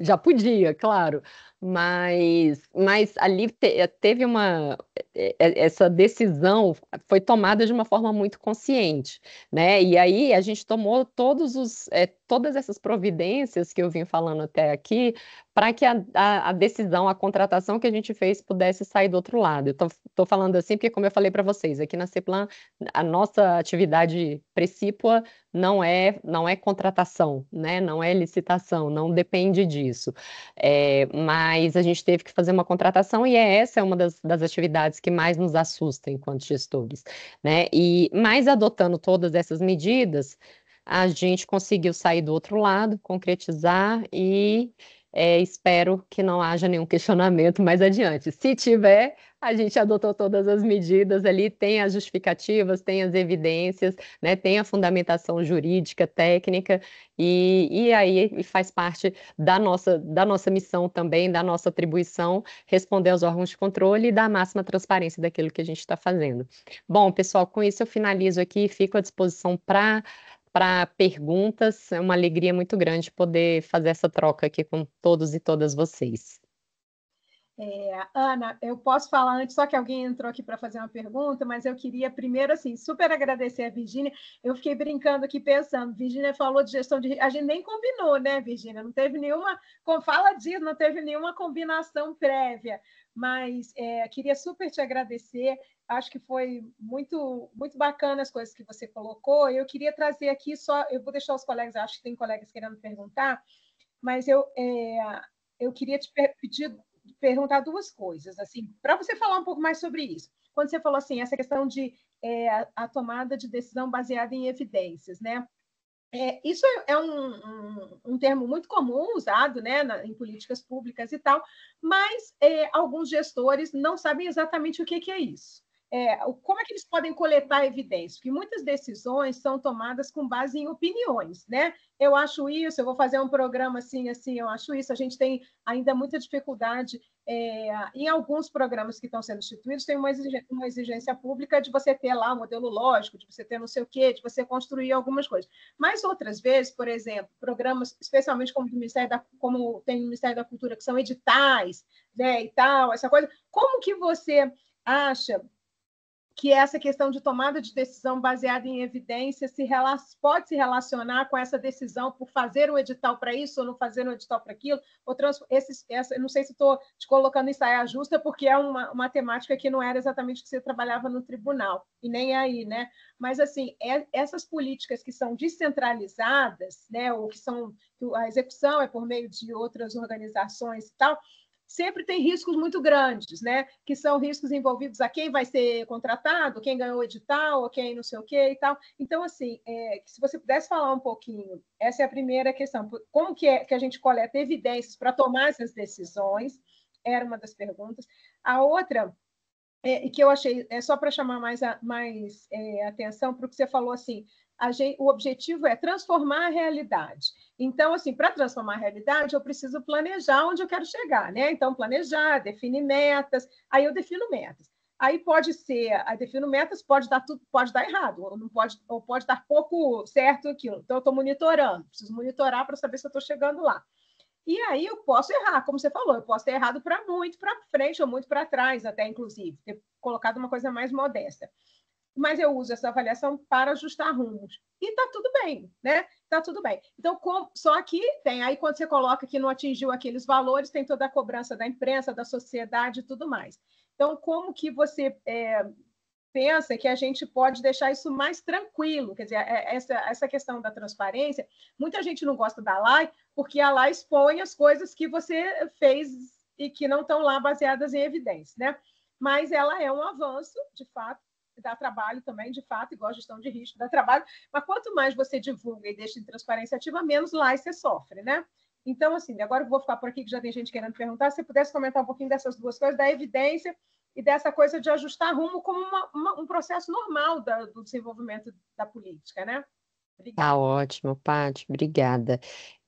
Já podia, claro. Mas, mas ali te, eh, teve uma. Eh, eh, essa decisão foi tomada de uma forma muito consciente, né? E aí a gente tomou todos os, é, todas essas providências que eu vim falando até aqui para que a, a, a, decisão, a contratação que a gente fez pudesse sair do outro lado. Eu estou falando assim porque, como eu falei para vocês, aqui na CEPLAN, a nossa atividade precípua não é, não é contratação, né? não é licitação, não depende disso. É, mas mas a gente teve que fazer uma contratação e é essa é uma das, das atividades que mais nos assusta enquanto gestores, né? E mais adotando todas essas medidas, a gente conseguiu sair do outro lado, concretizar e é, espero que não haja nenhum questionamento mais adiante. Se tiver, a gente adotou todas as medidas ali, tem as justificativas, tem as evidências, né, tem a fundamentação jurídica, técnica, e, e aí faz parte da nossa, da nossa missão também, da nossa atribuição, responder aos órgãos de controle e dar a máxima transparência daquilo que a gente está fazendo. Bom, pessoal, com isso eu finalizo aqui, fico à disposição para para perguntas. É uma alegria muito grande poder fazer essa troca aqui com todos e todas vocês. É, Ana, eu posso falar antes, só que alguém entrou aqui para fazer uma pergunta, mas eu queria primeiro, assim, super agradecer a Virgínia. Eu fiquei brincando aqui pensando, Virgínia falou de gestão de. A gente nem combinou, né, Virgínia? Não teve nenhuma. Fala disso, não teve nenhuma combinação prévia, mas é, queria super te agradecer. Acho que foi muito, muito bacana as coisas que você colocou. Eu queria trazer aqui só. Eu vou deixar os colegas, acho que tem colegas querendo perguntar, mas eu. É, eu queria te pedir perguntar duas coisas, assim, para você falar um pouco mais sobre isso. Quando você falou assim, essa questão de é, a, tomada de decisão baseada em evidências, né? É, isso é, é um, um, um, termo muito comum usado né, na, em políticas públicas e tal, mas é, alguns gestores não sabem exatamente o que, que é isso é, como é que eles podem coletar evidência? Porque muitas decisões são tomadas com base em opiniões, né? Eu acho isso, eu vou fazer um programa assim, assim, eu acho isso. A gente tem ainda muita dificuldade é, em alguns programas que estão sendo instituídos, tem uma exigência, uma exigência pública de você ter lá um modelo lógico, de você ter não sei o quê, de você construir algumas coisas. Mas outras vezes, por exemplo, programas, especialmente como, do Ministério da, como tem o Ministério da Cultura, que são editais, né, e tal, essa coisa, como que você acha que essa questão de tomada de decisão baseada em evidência se pode se relacionar com essa decisão por fazer um edital para isso ou não fazer um edital para aquilo, ou esses, essa, não sei se estou te colocando em saia justa, porque é uma, uma temática que não era exatamente que você trabalhava no tribunal, e nem aí, né? Mas, assim, é, essas políticas que são descentralizadas, né, ou que são, a execução é por meio de outras organizações e tal, sempre tem riscos muito grandes, né? Que são riscos envolvidos a quem vai ser contratado, quem ganhou o edital, quem não sei o quê e tal. Então, assim, é, se você pudesse falar um pouquinho, essa é a primeira questão. Como que, é, que a gente coleta evidências para tomar essas decisões? Era uma das perguntas. A outra é, que eu achei, é só para chamar mais, a, mais é, atenção para o que você falou assim, gente, o objetivo é transformar a realidade. Então, assim, para transformar a realidade, eu preciso planejar onde eu quero chegar, né? Então, planejar, definir metas, aí eu defino metas. Aí pode ser, aí defino metas, pode dar tudo, pode dar errado, ou não pode, ou pode dar pouco certo aquilo. Então, eu estou monitorando, preciso monitorar para saber se eu estou chegando lá. E aí eu posso errar, como você falou, eu posso ter errado para muito para frente ou muito para trás, até inclusive, ter colocado uma coisa mais modesta mas eu uso essa avaliação para ajustar rumos. E está tudo bem, né? Está tudo bem. Então, com... só que tem, aí quando você coloca que não atingiu aqueles valores, tem toda a cobrança da imprensa, da sociedade e tudo mais. Então, como que você é, pensa que a gente pode deixar isso mais tranquilo? Quer dizer, é, é, essa, essa questão da transparência, muita gente não gosta da LAI, porque a LAI expõe as coisas que você fez e que não estão lá baseadas em evidências, né? Mas ela é um avanço, de fato, dá trabalho também, de fato, igual a gestão de risco dá trabalho, mas quanto mais você divulga e deixa em transparência ativa, menos lá você sofre, né? Então, assim, agora eu vou ficar por aqui, que já tem gente querendo perguntar, se você pudesse comentar um pouquinho dessas duas coisas, da evidência e dessa coisa de ajustar rumo como uma, uma, um processo normal da, do desenvolvimento da política, né? Obrigada. Tá ótimo, Paty, obrigada.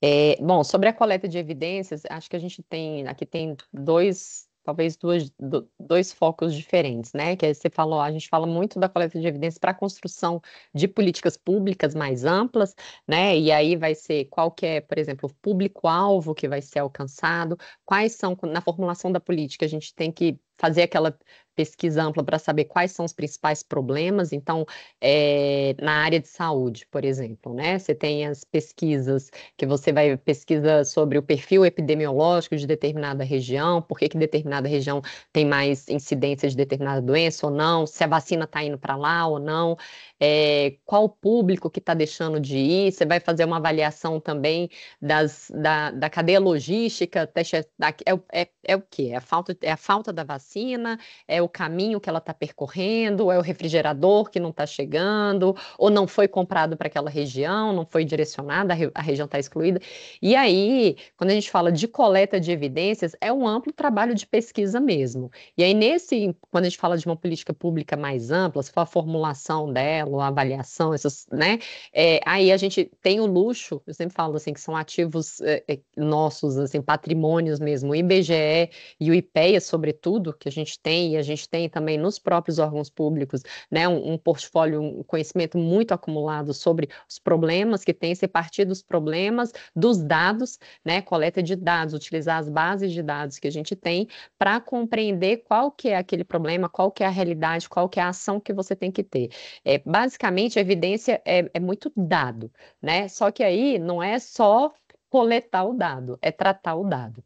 É, bom, sobre a coleta de evidências, acho que a gente tem, aqui tem dois talvez duas, dois focos diferentes, né? Que você falou, a gente fala muito da coleta de evidências para a construção de políticas públicas mais amplas, né? E aí vai ser qual que é, por exemplo, o público-alvo que vai ser alcançado, quais são, na formulação da política, a gente tem que fazer aquela pesquisa ampla para saber quais são os principais problemas. Então, é, na área de saúde, por exemplo, né? Você tem as pesquisas que você vai pesquisa sobre o perfil epidemiológico de determinada região, por que, determinada região tem mais incidência de determinada doença ou não, se a vacina está indo para lá ou não, é, qual o público que está deixando de ir, você vai fazer uma avaliação também das, da, da cadeia logística, é, é, é o que? É a falta, é a falta da vacina vacina, é o caminho que ela está percorrendo, é o refrigerador que não está chegando, ou não foi comprado para aquela região, não foi direcionado a região está excluída. E aí, quando a gente fala de coleta de evidências, é um amplo trabalho de pesquisa mesmo. E aí, nesse, quando a gente fala de uma política pública mais ampla, se for a formulação dela, a avaliação, essas, né? É, aí a gente tem o luxo, eu sempre falo assim, que são ativos é, é, nossos, assim, patrimônios mesmo, o IBGE e o IPEA, sobretudo, que a gente tem, e a gente tem também nos próprios órgãos públicos, né, um, um portfólio, um conhecimento muito acumulado sobre os problemas que tem, se partir dos problemas, dos dados, né, coleta de dados, utilizar as bases de dados que a gente tem para compreender qual que é aquele problema, qual que é a realidade, qual que é a ação que você tem que ter. É, basicamente, a evidência é, é muito dado, né? Só que aí não é só coletar o dado, é tratar o dado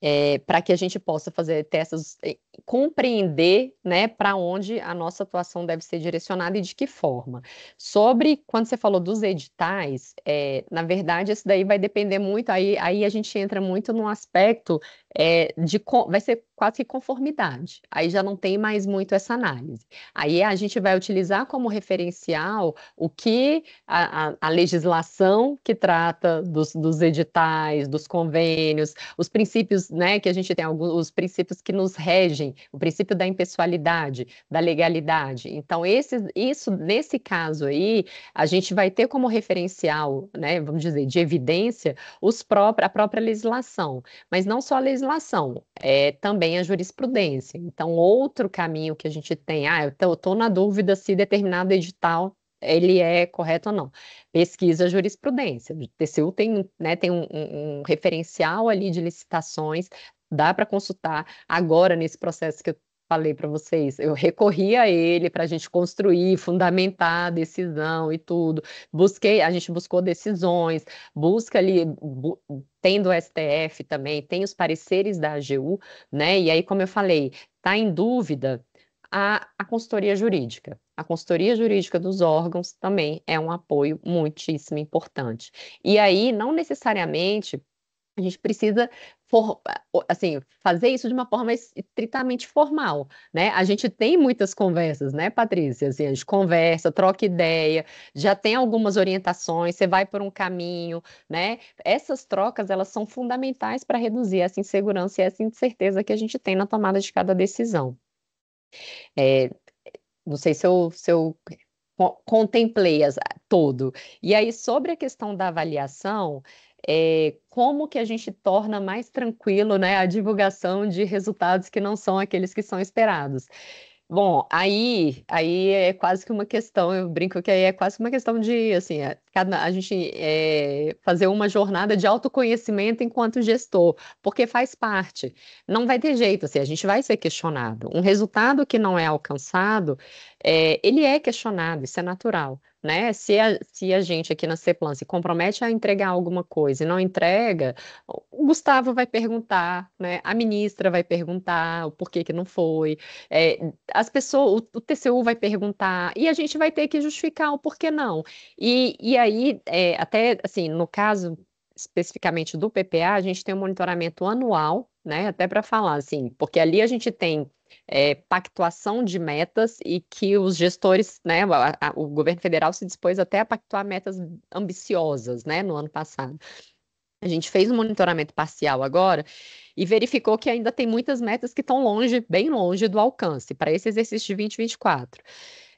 é, eh, para que a gente possa fazer testes, eh, compreender né, para onde a nossa atuação deve ser direcionada e de que forma. Sobre quando você falou dos editais, é, na verdade, isso daí vai depender muito, aí, aí a gente entra muito no aspecto é, de vai ser quase que conformidade. Aí já não tem mais muito essa análise. Aí a gente vai utilizar como referencial o que a, a, a legislação que trata dos, dos editais, dos convênios, os princípios né, que a gente tem alguns os princípios que nos regem, o princípio da impessoalidade, da legalidade. Então, esse, isso, nesse caso aí, a gente vai ter como referencial, né, vamos dizer, de evidência, os próprios, a própria legislação. Mas não só a legislação, é também a jurisprudência. Então, outro caminho que a gente tem, ah, eu estou na dúvida se determinado edital ele é correto ou não. Pesquisa jurisprudência. O TCU tem, né, tem um, um, referencial ali de licitações, dá para consultar. Agora, nesse processo que eu falei para vocês, eu recorri a ele para a gente construir, fundamentar a decisão e tudo. Busquei, a gente buscou decisões, busca ali, bu tem do STF também, tem os pareceres da AGU, né? E aí, como eu falei, tá em dúvida a, a consultoria jurídica. A consultoria jurídica dos órgãos também é um apoio muitíssimo importante. E aí, não necessariamente a gente precisa for, assim, fazer isso de uma forma estritamente formal, né? A gente tem muitas conversas, né, Patrícia? Assim, a gente conversa, troca ideia, já tem algumas orientações, você vai por um caminho, né? Essas trocas, elas são fundamentais para reduzir essa insegurança e essa incerteza que a gente tem na tomada de cada decisão. É, não sei se eu, se eu contemplei as, todo. E aí, sobre a questão da avaliação, é, como que a gente torna mais tranquilo né, a divulgação de resultados que não são aqueles que são esperados. Bom, aí, aí é quase que uma questão, eu brinco que aí é quase uma questão de, assim, é, a, a gente é, fazer uma jornada de autoconhecimento enquanto gestor, porque faz parte. Não vai ter jeito, assim, a gente vai ser questionado. Um resultado que não é alcançado, é, ele é questionado, isso é natural né? Se a, se a gente aqui na CEPLAN se compromete a entregar alguma coisa e não entrega, o Gustavo vai perguntar, né? A ministra vai perguntar o porquê que não foi, é, as pessoas, o, o, TCU vai perguntar, e a gente vai ter que justificar o porquê não. E, e aí, é, até assim, no caso especificamente do PPA, a gente tem um monitoramento anual, né? Até para falar assim, porque ali a gente tem é, pactuação de metas e que os gestores, né, a, a, o governo federal se dispôs até a pactuar metas ambiciosas, né, no ano passado. A gente fez um monitoramento parcial agora e verificou que ainda tem muitas metas que estão longe, bem longe do alcance para esse exercício de 2024.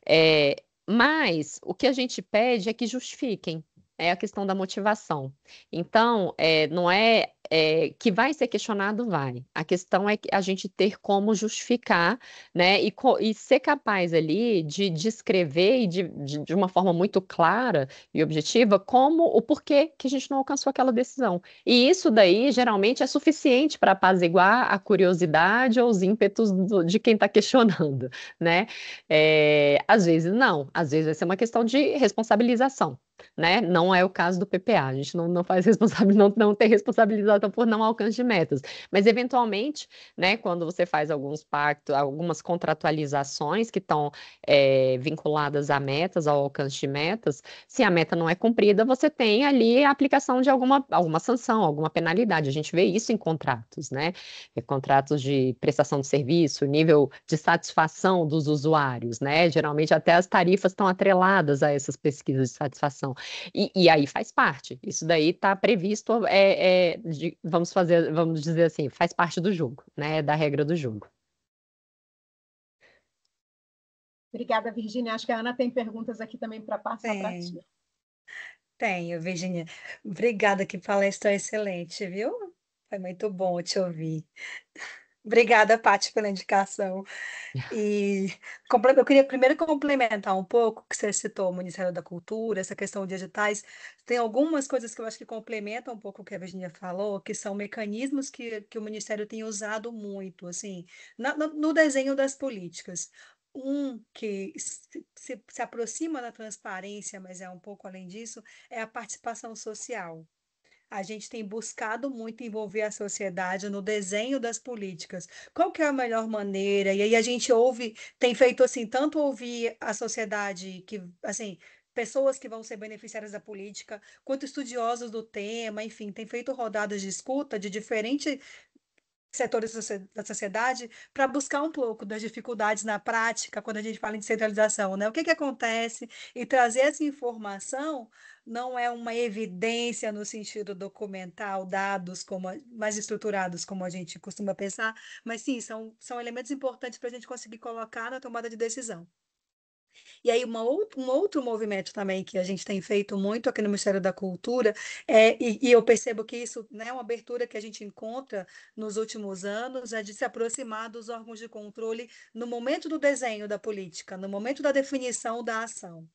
É, mas o que a gente pede é que justifiquem, é a questão da motivação. Então, é, não é, é, que vai ser questionado, vai. A questão é a gente ter como justificar, né, e, e ser capaz ali de descrever e de, de, de, uma forma muito clara e objetiva como o porquê que a gente não alcançou aquela decisão. E isso daí geralmente é suficiente para apaziguar a curiosidade ou os ímpetos do, de quem está questionando, né? É, às vezes não, às vezes vai ser uma questão de responsabilização né? Não é o caso do PPA, a gente não, não faz [LAUGHS] responsável, não, não tem responsabilização por não alcance de metas. Mas eventualmente, né, quando você faz alguns pactos, algumas contratualizações que estão é, vinculadas a metas, ao alcance de metas, se a meta não é cumprida, você tem ali a aplicação de alguma, alguma sanção, alguma penalidade. A gente vê isso em contratos, né? É contratos de prestação de serviço, nível de satisfação dos usuários, né? Geralmente até as tarifas estão atreladas a essas pesquisas de satisfação. Então, e, e aí faz parte. Isso daí está previsto, é, é de, vamos fazer, vamos dizer assim, faz parte do jogo, né? Da regra do jogo. Obrigada, Virginia. Acho que a Ana tem perguntas aqui também para passar para ti. Tenho, Virginia. Obrigada, que palestra excelente, viu? Foi muito bom te ouvir. Obrigada, Paty, pela indicação. E eu queria primeiro complementar um pouco que você citou o Ministério da Cultura, essa questão de digitais. Tem algumas coisas que eu acho que complementam um pouco o que a Virginia falou, que são mecanismos que, que o Ministério tem usado muito, assim, na, no desenho das políticas um que se, se, se, aproxima da transparência, mas é um pouco além disso, é a participação social a gente tem buscado muito envolver a sociedade no desenho das políticas. Qual que é a melhor maneira? E aí a gente ouve, tem feito assim, tanto ouvir a sociedade que, assim, pessoas que vão ser beneficiárias da política, quanto estudiosos do tema, enfim, tem feito rodadas de escuta de diferentes setores da sociedade para buscar um pouco das dificuldades na prática quando a gente fala em descentralização, né? O que que acontece e trazer essa informação não é uma evidência no sentido documental, dados como mais estruturados como a gente costuma pensar, mas sim são, são elementos importantes para a gente conseguir colocar na tomada de decisão. E aí, uma outra, um outro movimento também que a gente tem feito muito aqui no Ministério da Cultura, é, e, e, eu percebo que isso é né, uma abertura que a gente encontra nos últimos anos, é de se aproximar dos órgãos de controle no momento do desenho da política, no momento da definição da ação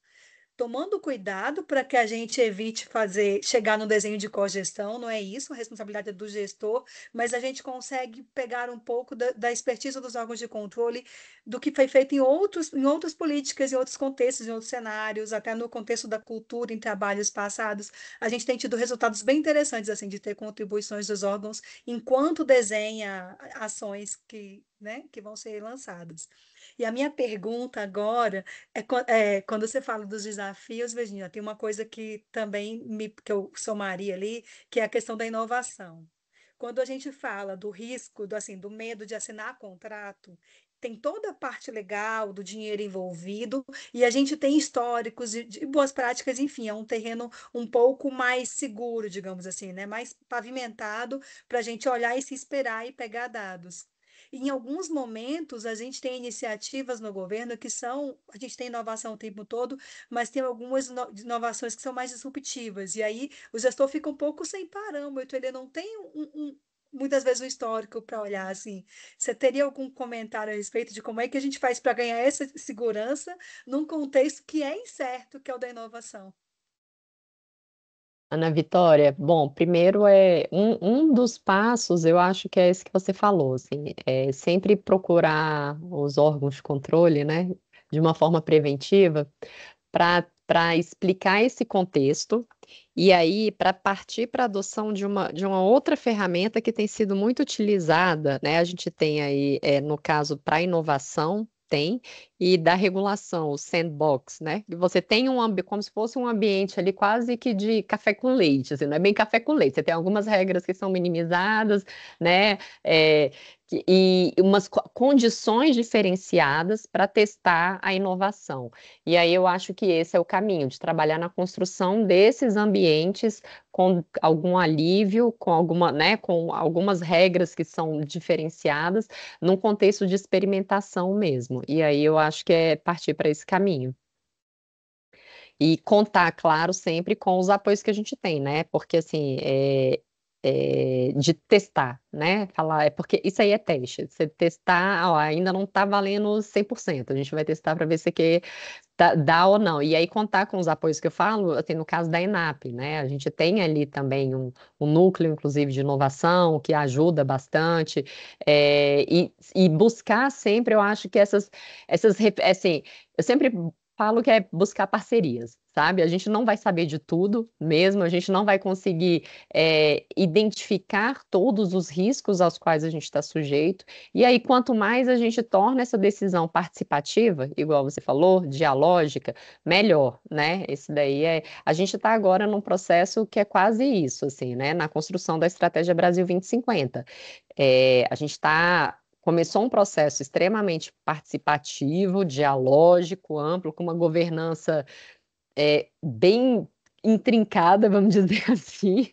tomando cuidado para que a gente evite fazer chegar no desenho de cogestão, não é isso, a responsabilidade é do gestor, mas a gente consegue pegar um pouco da, da expertise dos órgãos de controle do que foi feito em outros em outras políticas, em outros contextos, em outros cenários, até no contexto da cultura, em trabalhos passados, a gente tem tido resultados bem interessantes assim de ter contribuições dos órgãos enquanto desenha ações que né, que vão ser lançadas. E a minha pergunta agora é, é, quando você fala dos desafios, Virginia, tem uma coisa que também me, que eu somaria ali, que é a questão da inovação. Quando a gente fala do risco, do assim, do medo de assinar contrato, tem toda a parte legal do dinheiro envolvido e a gente tem históricos de, de, boas práticas, enfim, é um terreno um pouco mais seguro, digamos assim, né? mais pavimentado para a gente olhar e se esperar e pegar dados. Em alguns momentos, a gente tem iniciativas no governo que são. A gente tem inovação o tempo todo, mas tem algumas inovações que são mais disruptivas. E aí o gestor fica um pouco sem parâmetro, então ele não tem um, um muitas vezes um histórico para olhar assim. Você teria algum comentário a respeito de como é que a gente faz para ganhar essa segurança num contexto que é incerto, que é o da inovação? Ana Vitória, bom, primeiro é um, um dos passos, eu acho que é esse que você falou, assim, é sempre procurar os órgãos de controle, né, de uma forma preventiva, para explicar esse contexto e aí para partir para a adoção de uma, de uma outra ferramenta que tem sido muito utilizada, né, a gente tem aí, é, no caso, para inovação, tem, e da regulação, o sandbox, né? Você tem um como se fosse um ambiente ali quase que de café com leite, assim, não é bem café com leite, você tem algumas regras que são minimizadas, né? É, e umas condições diferenciadas para testar a inovação. E aí eu acho que esse é o caminho de trabalhar na construção desses ambientes com algum alívio, com alguma, né, com algumas regras que são diferenciadas, num contexto de experimentação mesmo. E aí eu acho que é partir para esse caminho e contar, claro, sempre com os apoios que a gente tem, né? Porque assim, é, é, de testar, né? Falar, é porque isso aí é teste. Você testar, ó, ainda não está valendo 100%. A gente vai testar para ver se aqui dá, dá, ou não. E aí contar com os apoios que eu falo, assim, no caso da ENAP, né? A gente tem ali também um, um núcleo, inclusive, de inovação, que ajuda bastante. É, e, e buscar sempre, eu acho que essas, essas assim, eu sempre falo que é buscar parcerias, sabe? A gente não vai saber de tudo mesmo, a gente não vai conseguir é, identificar todos os riscos aos quais a gente está sujeito. E aí, quanto mais a gente torna essa decisão participativa, igual você falou, dialógica, melhor, né? Esse daí é. A gente está agora num processo que é quase isso, assim, né? Na construção da estratégia Brasil 2050. É, a gente está começou um processo extremamente participativo, dialógico, amplo, com uma governança é, bem intrincada, vamos dizer [LAUGHS] assim.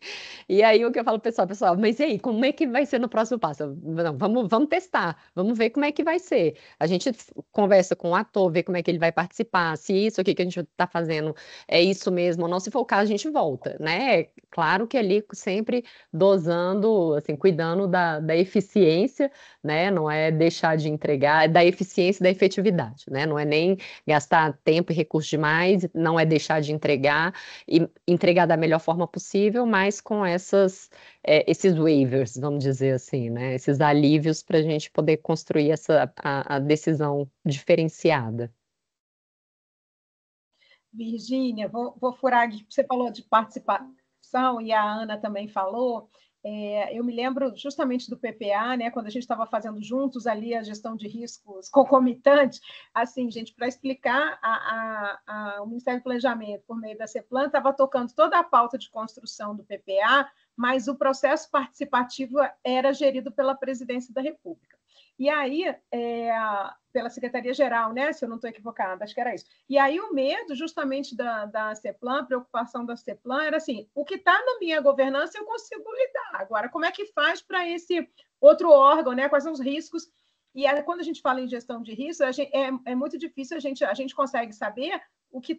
E aí o que eu falo, pessoal, pessoal, mas e aí, como é que vai ser no próximo passo? Não, vamos, vamos testar, vamos ver como é que vai ser. A gente conversa com o ator, vê como é que ele vai participar, se isso aqui que a gente está fazendo é isso mesmo ou não. Se for o caso, a gente volta, né? Claro que ali sempre dosando, assim, cuidando da, da eficiência, né? Não é deixar de entregar, é da eficiência e da efetividade, né? Não é nem gastar tempo e recursos demais, não é deixar de entregar, e, entregar da melhor forma possível, mas com essas, é, esses waivers, vamos dizer assim, né? Esses alívios para a gente poder construir essa a, a decisão diferenciada. Virgínia, vou, vou furar aqui, você falou de participação e a Ana também falou, é, eu me lembro justamente do PPA, né, quando a gente estava fazendo juntos ali a gestão de riscos concomitante, assim, gente, para explicar, a, a, a, o Ministério do Planejamento, por meio da CEPLAN, estava tocando toda a pauta de construção do PPA, mas o processo participativo era gerido pela Presidência da República. E aí, é, pela Secretaria-Geral, né? Se eu não estou equivocada, acho que era isso. E aí o medo justamente da, da CEPLAN, a preocupação da CEPLAN era assim, o que está na minha governança eu consigo lidar. Agora, como é que faz para esse outro órgão, né? Quais são os riscos? E quando a gente fala em gestão de risco, gente, é, é muito difícil, a gente, a gente consegue saber o que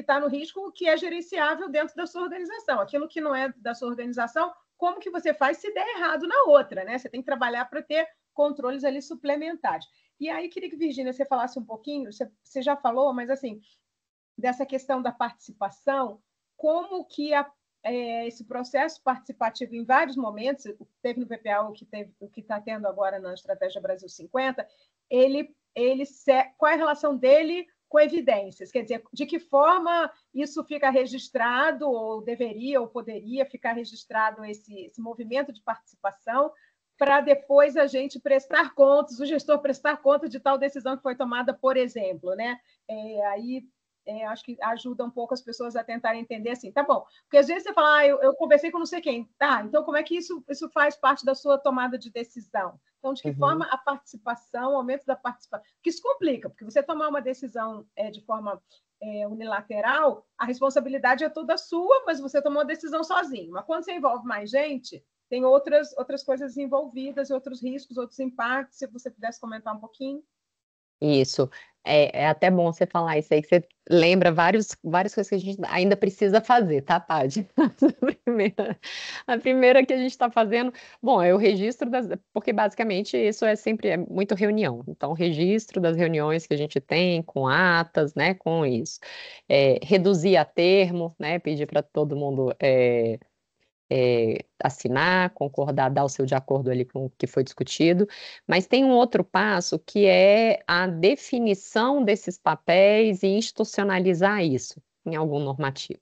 está no risco, o que é gerenciável dentro da sua organização. Aquilo que não é da sua organização, como que você faz se der errado na outra, né? Você tem que trabalhar para ter controles ali suplementares. E aí, queria que, Virginia, você falasse um pouquinho, você, você já falou, mas assim, dessa questão da participação, como que a, é, esse processo participativo, em vários momentos, teve no PPA o que teve, o que está tendo agora na Estratégia Brasil 50, ele, ele qual é a relação dele com evidências? Quer dizer, de que forma isso fica registrado, ou deveria, ou poderia ficar registrado esse, esse movimento de participação para depois a gente prestar contas, o gestor prestar conta de tal decisão que foi tomada, por exemplo, né? É, aí é, acho que ajuda um pouco as pessoas a tentarem entender assim, tá bom. Porque às vezes você fala, ah, eu, eu, conversei com não sei quem, tá, então como é que isso, isso faz parte da sua tomada de decisão? Então, de que uhum. forma a participação, o aumento da participação, que isso complica, porque você tomar uma decisão é, de forma é, unilateral, a responsabilidade é toda sua, mas você tomou a decisão sozinho. Mas quando você envolve mais gente, tem outras, outras coisas envolvidas, outros riscos, outros impactos, se você pudesse comentar um pouquinho. Isso. É, é, até bom você falar isso aí, que você lembra vários, várias coisas que a gente ainda precisa fazer, tá, Padre? [LAUGHS] a, primeira, a primeira que a gente está fazendo, bom, é o registro das. Porque basicamente isso é sempre é muito reunião. Então, registro das reuniões que a gente tem, com atas, né? Com isso. É, reduzir a termo, né? Pedir para todo mundo. É, é, assinar, concordar, dar o seu de acordo ali com o que foi discutido, mas tem um outro passo que é a definição desses papéis e institucionalizar isso em algum normativo,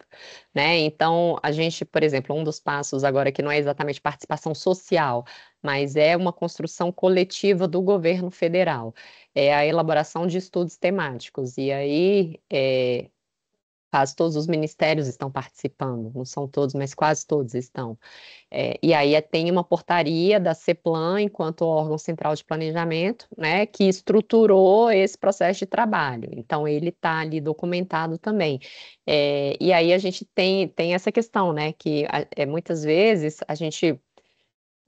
né? Então, a gente, por exemplo, um dos passos agora que não é exatamente participação social, mas é uma construção coletiva do governo federal, é a elaboração de estudos temáticos. E aí, é, Quase todos os ministérios estão participando, não são todos, mas quase todos estão. É, e aí é, tem uma portaria da CEPLAN, enquanto órgão central de planejamento, né, que estruturou esse processo de trabalho. Então, ele está ali documentado também. É, e aí a gente tem, tem essa questão, né, que é muitas vezes a gente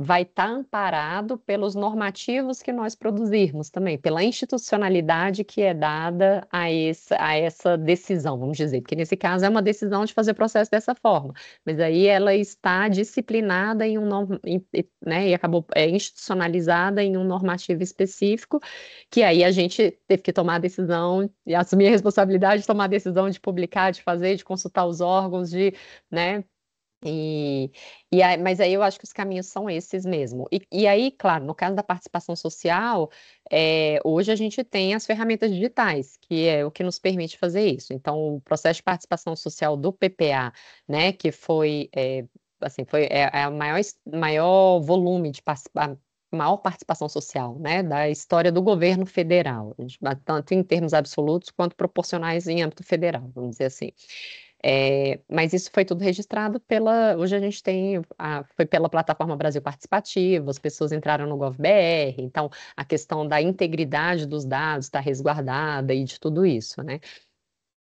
vai estar tá amparado pelos normativos que nós produzirmos também, pela institucionalidade que é dada a essa, a essa decisão, vamos dizer, porque nesse caso é uma decisão de fazer processo dessa forma, mas aí ela está disciplinada em um em, né, e acabou é, institucionalizada em um normativo específico, que aí a gente teve que tomar a decisão e assumir a responsabilidade de tomar a decisão de publicar, de fazer, de consultar os órgãos, de né, e, e aí, mas aí eu acho que os caminhos são esses mesmo. E, e aí, claro, no caso da participação social, é, hoje a gente tem as ferramentas digitais, que é o que nos permite fazer isso. Então, o processo de participação social do PPA, né, que foi, é, assim, foi é, é o maior, maior volume de participação maior participação social, né, da história do governo federal, tanto em termos absolutos quanto proporcionais em âmbito federal, vamos dizer assim. É, mas isso foi tudo registrado pela. Hoje a gente tem. A, foi pela plataforma Brasil Participativo, as pessoas entraram no GovBR, então a questão da integridade dos dados está resguardada e de tudo isso, né?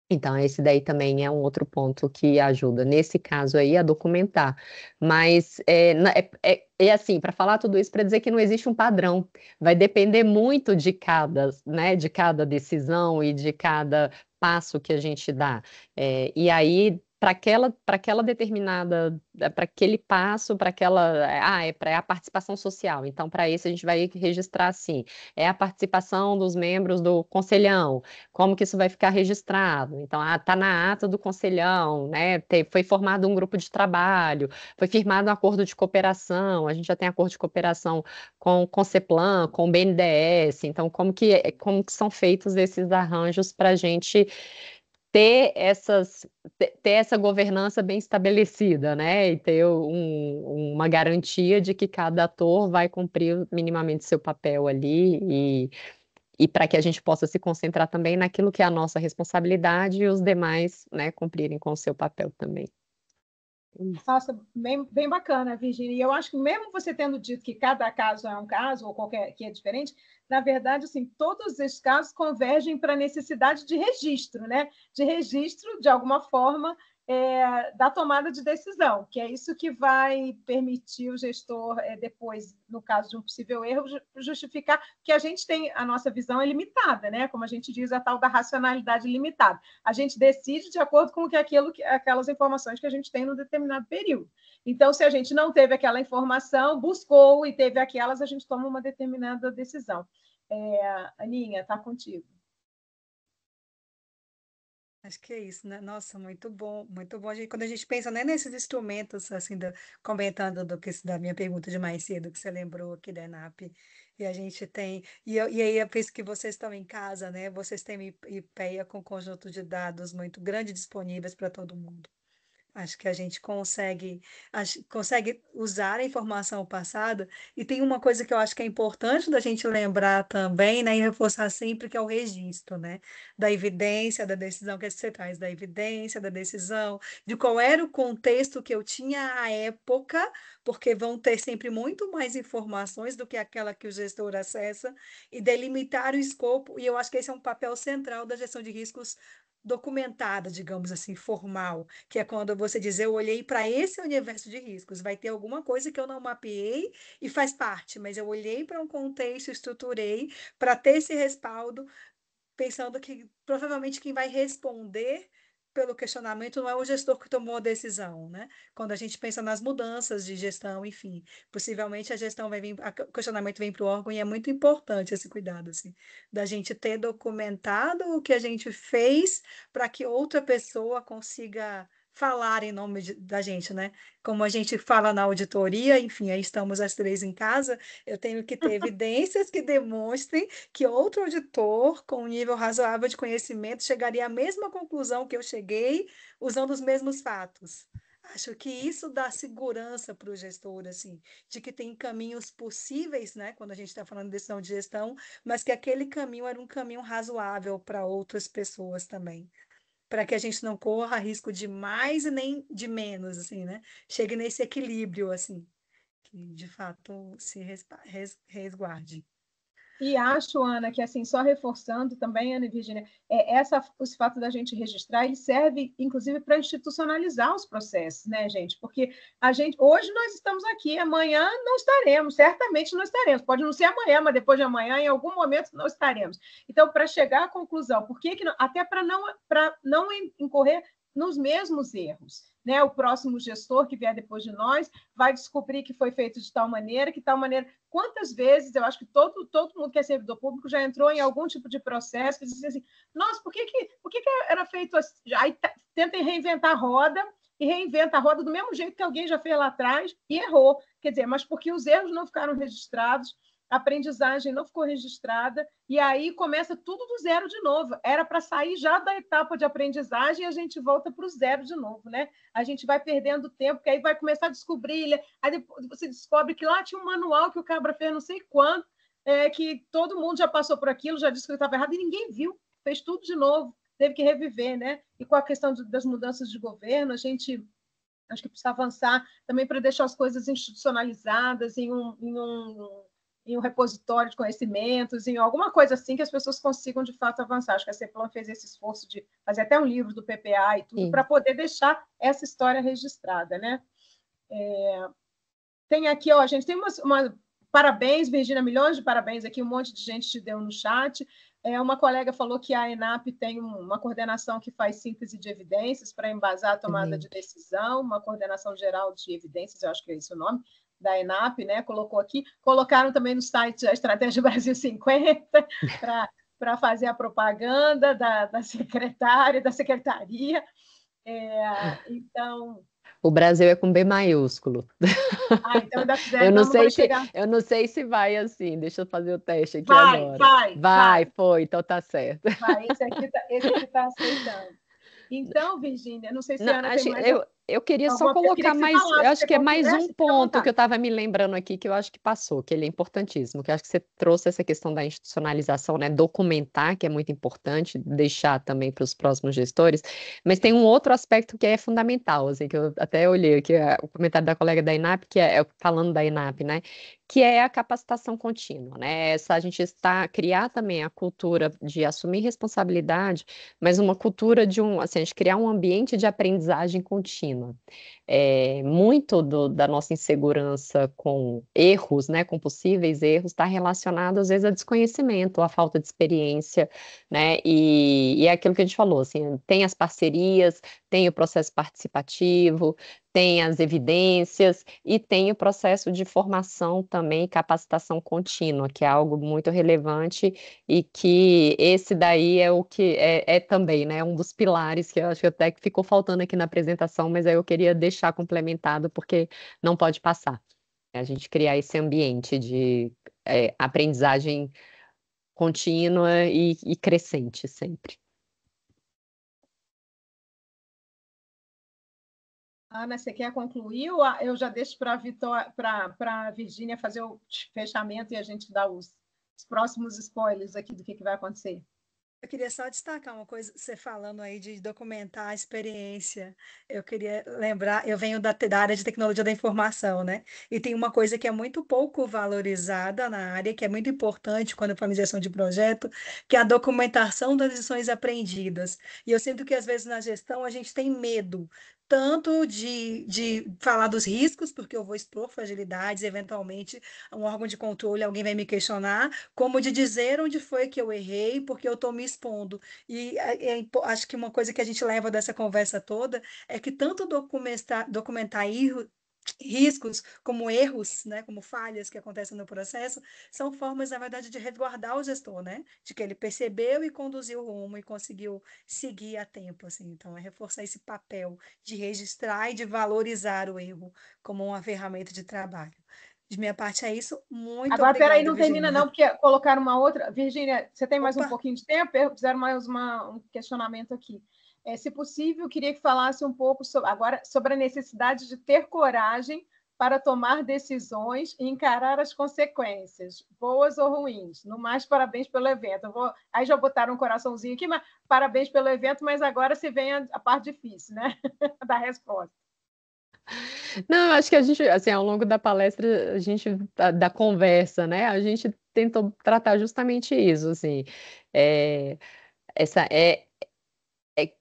Então, esse daí também é um outro ponto que ajuda, nesse caso aí, a documentar. Mas é, é, é, é assim, para falar tudo isso, para dizer que não existe um padrão. Vai depender muito de cada, né, de cada decisão e de cada passo que a gente dá. É, e aí para aquela, para aquela determinada, eh, para aquele passo, para aquela, eh, ah, é para é a participação social. Então, para isso a gente vai registrar assim, é a participação dos membros do conselhão. Como que isso vai ficar registrado? Então, ah, tá na ata do conselhão, né? foi formado um grupo de trabalho, foi firmado um acordo de cooperação. A gente já tem acordo de cooperação com o Conceplan, com o BNDES. Então, como que é, como que são feitos esses arranjos para a gente ter essas ter essa governança bem estabelecida, né? E ter um, uma garantia de que cada ator vai cumprir minimamente seu papel ali e, e para que a gente possa se concentrar também naquilo que é a nossa responsabilidade e os demais, né, cumprirem com o seu papel também. Nossa, bem, bem bacana, Virginia. E eu acho que mesmo você tendo dito que cada caso é um caso ou qualquer que é diferente, na verdade, assim, todos esses casos convergem para a necessidade de registro, né? De registro, de alguma forma, é, da tomada de decisão, que é isso que vai permitir o gestor, é, depois, no caso de um possível erro, justificar que a gente tem, a nossa visão é limitada, né? como a gente diz, a tal da racionalidade limitada. A gente decide de acordo com que aquilo, aquelas informações que a gente tem no determinado período. Então, se a gente não teve aquela informação, buscou e teve aquelas, a gente toma uma determinada decisão. É, Aninha, está contigo. Acho que é isso, né? Nossa, muito bom, muito bom. A gente, quando a gente pensa né, nesses instrumentos, assim, do, comentando do que da minha pergunta de mais cedo que você lembrou aqui da ENAP, e a gente tem, e, eu, e aí eu penso que vocês estão em casa, né? Vocês têm IPEA com um conjunto de dados muito grande disponíveis para todo mundo. Acho que a gente consegue, consegue usar a informação passada. E tem uma coisa que eu acho que é importante da gente lembrar também, né, e reforçar sempre, que é o registro, né, da evidência, da decisão, que você traz, da evidência, da decisão, de qual era o contexto que eu tinha à época, porque vão ter sempre muito mais informações do que aquela que o gestor acessa, e delimitar o escopo. E eu acho que esse é um papel central da gestão de riscos documentada, digamos assim, formal, que é quando você diz eu olhei para esse universo de riscos, vai ter alguma coisa que eu não mapeei e faz parte, mas eu olhei para um contexto, estruturei para ter esse respaldo, pensando que provavelmente quem vai responder pelo questionamento não é o gestor que tomou a decisão, né? Quando a gente pensa nas mudanças de gestão, enfim, possivelmente a gestão vai vir, o questionamento vem para o órgão e é muito importante esse cuidado, assim, da gente ter documentado o que a gente fez para que outra pessoa consiga falar em nome de, da gente, né? Como a gente fala na auditoria, enfim, aí estamos as três em casa, eu tenho que ter [LAUGHS] evidências que demonstrem que outro auditor com um nível razoável de conhecimento chegaria à mesma conclusão que eu cheguei, usando os mesmos fatos. Acho que isso dá segurança para o gestor, assim, de que tem caminhos possíveis, né, quando a gente está falando de decisão de gestão, mas que aquele caminho era um caminho razoável para outras pessoas também para que a gente não corra risco de mais e nem de menos, assim, né? Chegue nesse equilíbrio, assim, que de fato se resguarde. E acho, Ana, que assim, só reforçando também, Ana e Virginia, é, essa, esse fato da gente registrar, ele serve, inclusive, para institucionalizar os processos, né, gente? Porque a gente, hoje nós estamos aqui, amanhã não estaremos, certamente não estaremos. Pode não ser amanhã, mas depois de amanhã, em algum momento, não estaremos. Então, para chegar à conclusão, por que, que não, até para não, não incorrer nos mesmos erros, né, o próximo gestor que vier depois de nós vai descobrir que foi feito de tal maneira, que tal maneira. Quantas vezes eu acho que todo, todo mundo que é servidor público já entrou em algum tipo de processo que diz assim: nossa, por que, que, por que, que era feito assim? Aí tentem reinventar a roda e reinventa a roda do mesmo jeito que alguém já fez lá atrás e errou. Quer dizer, mas porque os erros não ficaram registrados a aprendizagem não ficou registrada, e aí começa tudo do zero de novo. Era para sair já da etapa de aprendizagem e a gente volta para o zero de novo, né? A gente vai perdendo tempo, que aí vai começar a descobrir, né? aí depois você descobre que lá tinha um manual que o Cabra fez não sei quanto, é, que todo mundo já passou por aquilo, já disse que estava errado e ninguém viu, fez tudo de novo, teve que reviver, né? E com a questão de, das mudanças de governo, a gente acho que precisa avançar também para deixar as coisas institucionalizadas em um, em um em um repositório de conhecimentos, em alguma coisa assim que as pessoas consigam de fato avançar. Acho que a CEPLAN fez esse esforço de fazer até um livro do PPA e tudo, para poder deixar essa história registrada. Né? É... Tem aqui, ó, a gente tem uma, uma... Parabéns, Virginia, milhões de parabéns aqui, um monte de gente te deu no chat. É, uma colega falou que a ENAP tem uma coordenação que faz síntese de evidências para embasar a tomada de decisão, uma coordenação geral de evidências, eu acho que é esse o nome da ENAP, né, colocou aqui, colocaram também no site a Estratégia Brasil 50 [LAUGHS] para fazer a propaganda da, da secretária, da secretaria. É, então, o Brasil é com B maiúsculo. Ah, então [LAUGHS] eu não, então sei se chegar. eu não sei se vai assim. Deixa eu fazer o teste aqui vai, agora. Vai, vai, vai, foi. Então tá certo. Vai, esse aqui tá, esse aqui tá [LAUGHS] aceitando. Então, Virgínia, não sei se não, a Ana tem mais. Eu, eu queria então, só colocar que mais. Falasse, eu acho que é mais um ponto que eu estava me lembrando aqui, que eu acho que passou, que ele é importantíssimo, que eu acho que você trouxe essa questão da institucionalização, né? Documentar, que é muito importante, deixar também para os próximos gestores. Mas tem um outro aspecto que é fundamental, assim, que eu até olhei aqui é, o comentário da colega da INAP, que é, é falando da INAP, né? que é a capacitação contínua, né? Essa a gente está criar também a cultura de assumir responsabilidade, mas uma cultura de um, assim, a gente criar um ambiente de aprendizagem contínua autoestima. É, muito do, da nossa insegurança com erros, né, com possíveis erros, está relacionado às vezes a desconhecimento, a falta de experiência, né, e, e é aquilo que a gente falou, assim, tem as parcerias, tem o processo participativo, tem as evidências e tem o processo de formação também, capacitação contínua, que é algo muito relevante e que esse daí é o que é, é também, né, um dos pilares que eu acho que até que ficou faltando aqui na apresentação, mas aí eu queria deixar complementado porque não pode passar. A gente criar esse ambiente de é, aprendizagem contínua e, e crescente sempre. Ana, ah, você quer concluir ou eu já deixo para a Virgínia fazer o fechamento e a gente dá os, os próximos spoilers aqui do que, que vai acontecer? Eu queria só destacar uma coisa, você falando aí de documentar a experiência. Eu queria lembrar, eu venho da, da, área de tecnologia da informação, né? E tem uma coisa que é muito pouco valorizada na área, que é muito importante quando gestão de projeto, que é a documentação das lições aprendidas. E eu sinto que às vezes na gestão a gente tem medo tanto de, de falar dos riscos, porque eu vou expor fragilidades, eventualmente um órgão de controle, alguém vai me questionar, como de dizer onde foi que eu errei, porque eu estou me expondo. E é, é, acho que uma coisa que a gente leva dessa conversa toda é que tanto documentar, documentar riscos, como erros, né, como falhas que acontecem no processo, são formas, na verdade, de resguardar o gestor, né, de que ele percebeu e conduziu o rumo e conseguiu seguir a tempo, assim, então é reforçar esse papel de registrar e de valorizar o erro como uma ferramenta de trabalho. De minha parte é isso, muito Agora, obrigada, peraí, não Virginia. termina não, porque colocaram uma outra... Virgínia, você tem mais Opa. um pouquinho de tempo? Fizeram mais uma, um questionamento aqui. É, se possível, queria que falasse um pouco sobre, agora sobre a necessidade de ter coragem para tomar decisões e encarar as consequências, boas ou ruins. No mais, parabéns pelo evento. Vou, aí já botaram um coraçãozinho aqui, mas parabéns pelo evento, mas agora se vem a, a parte difícil, né? [LAUGHS] da resposta. Não, acho que a gente, assim, ao longo da palestra, a gente, da, da conversa, né, a gente tentou tratar justamente isso, assim, é, essa, é, é,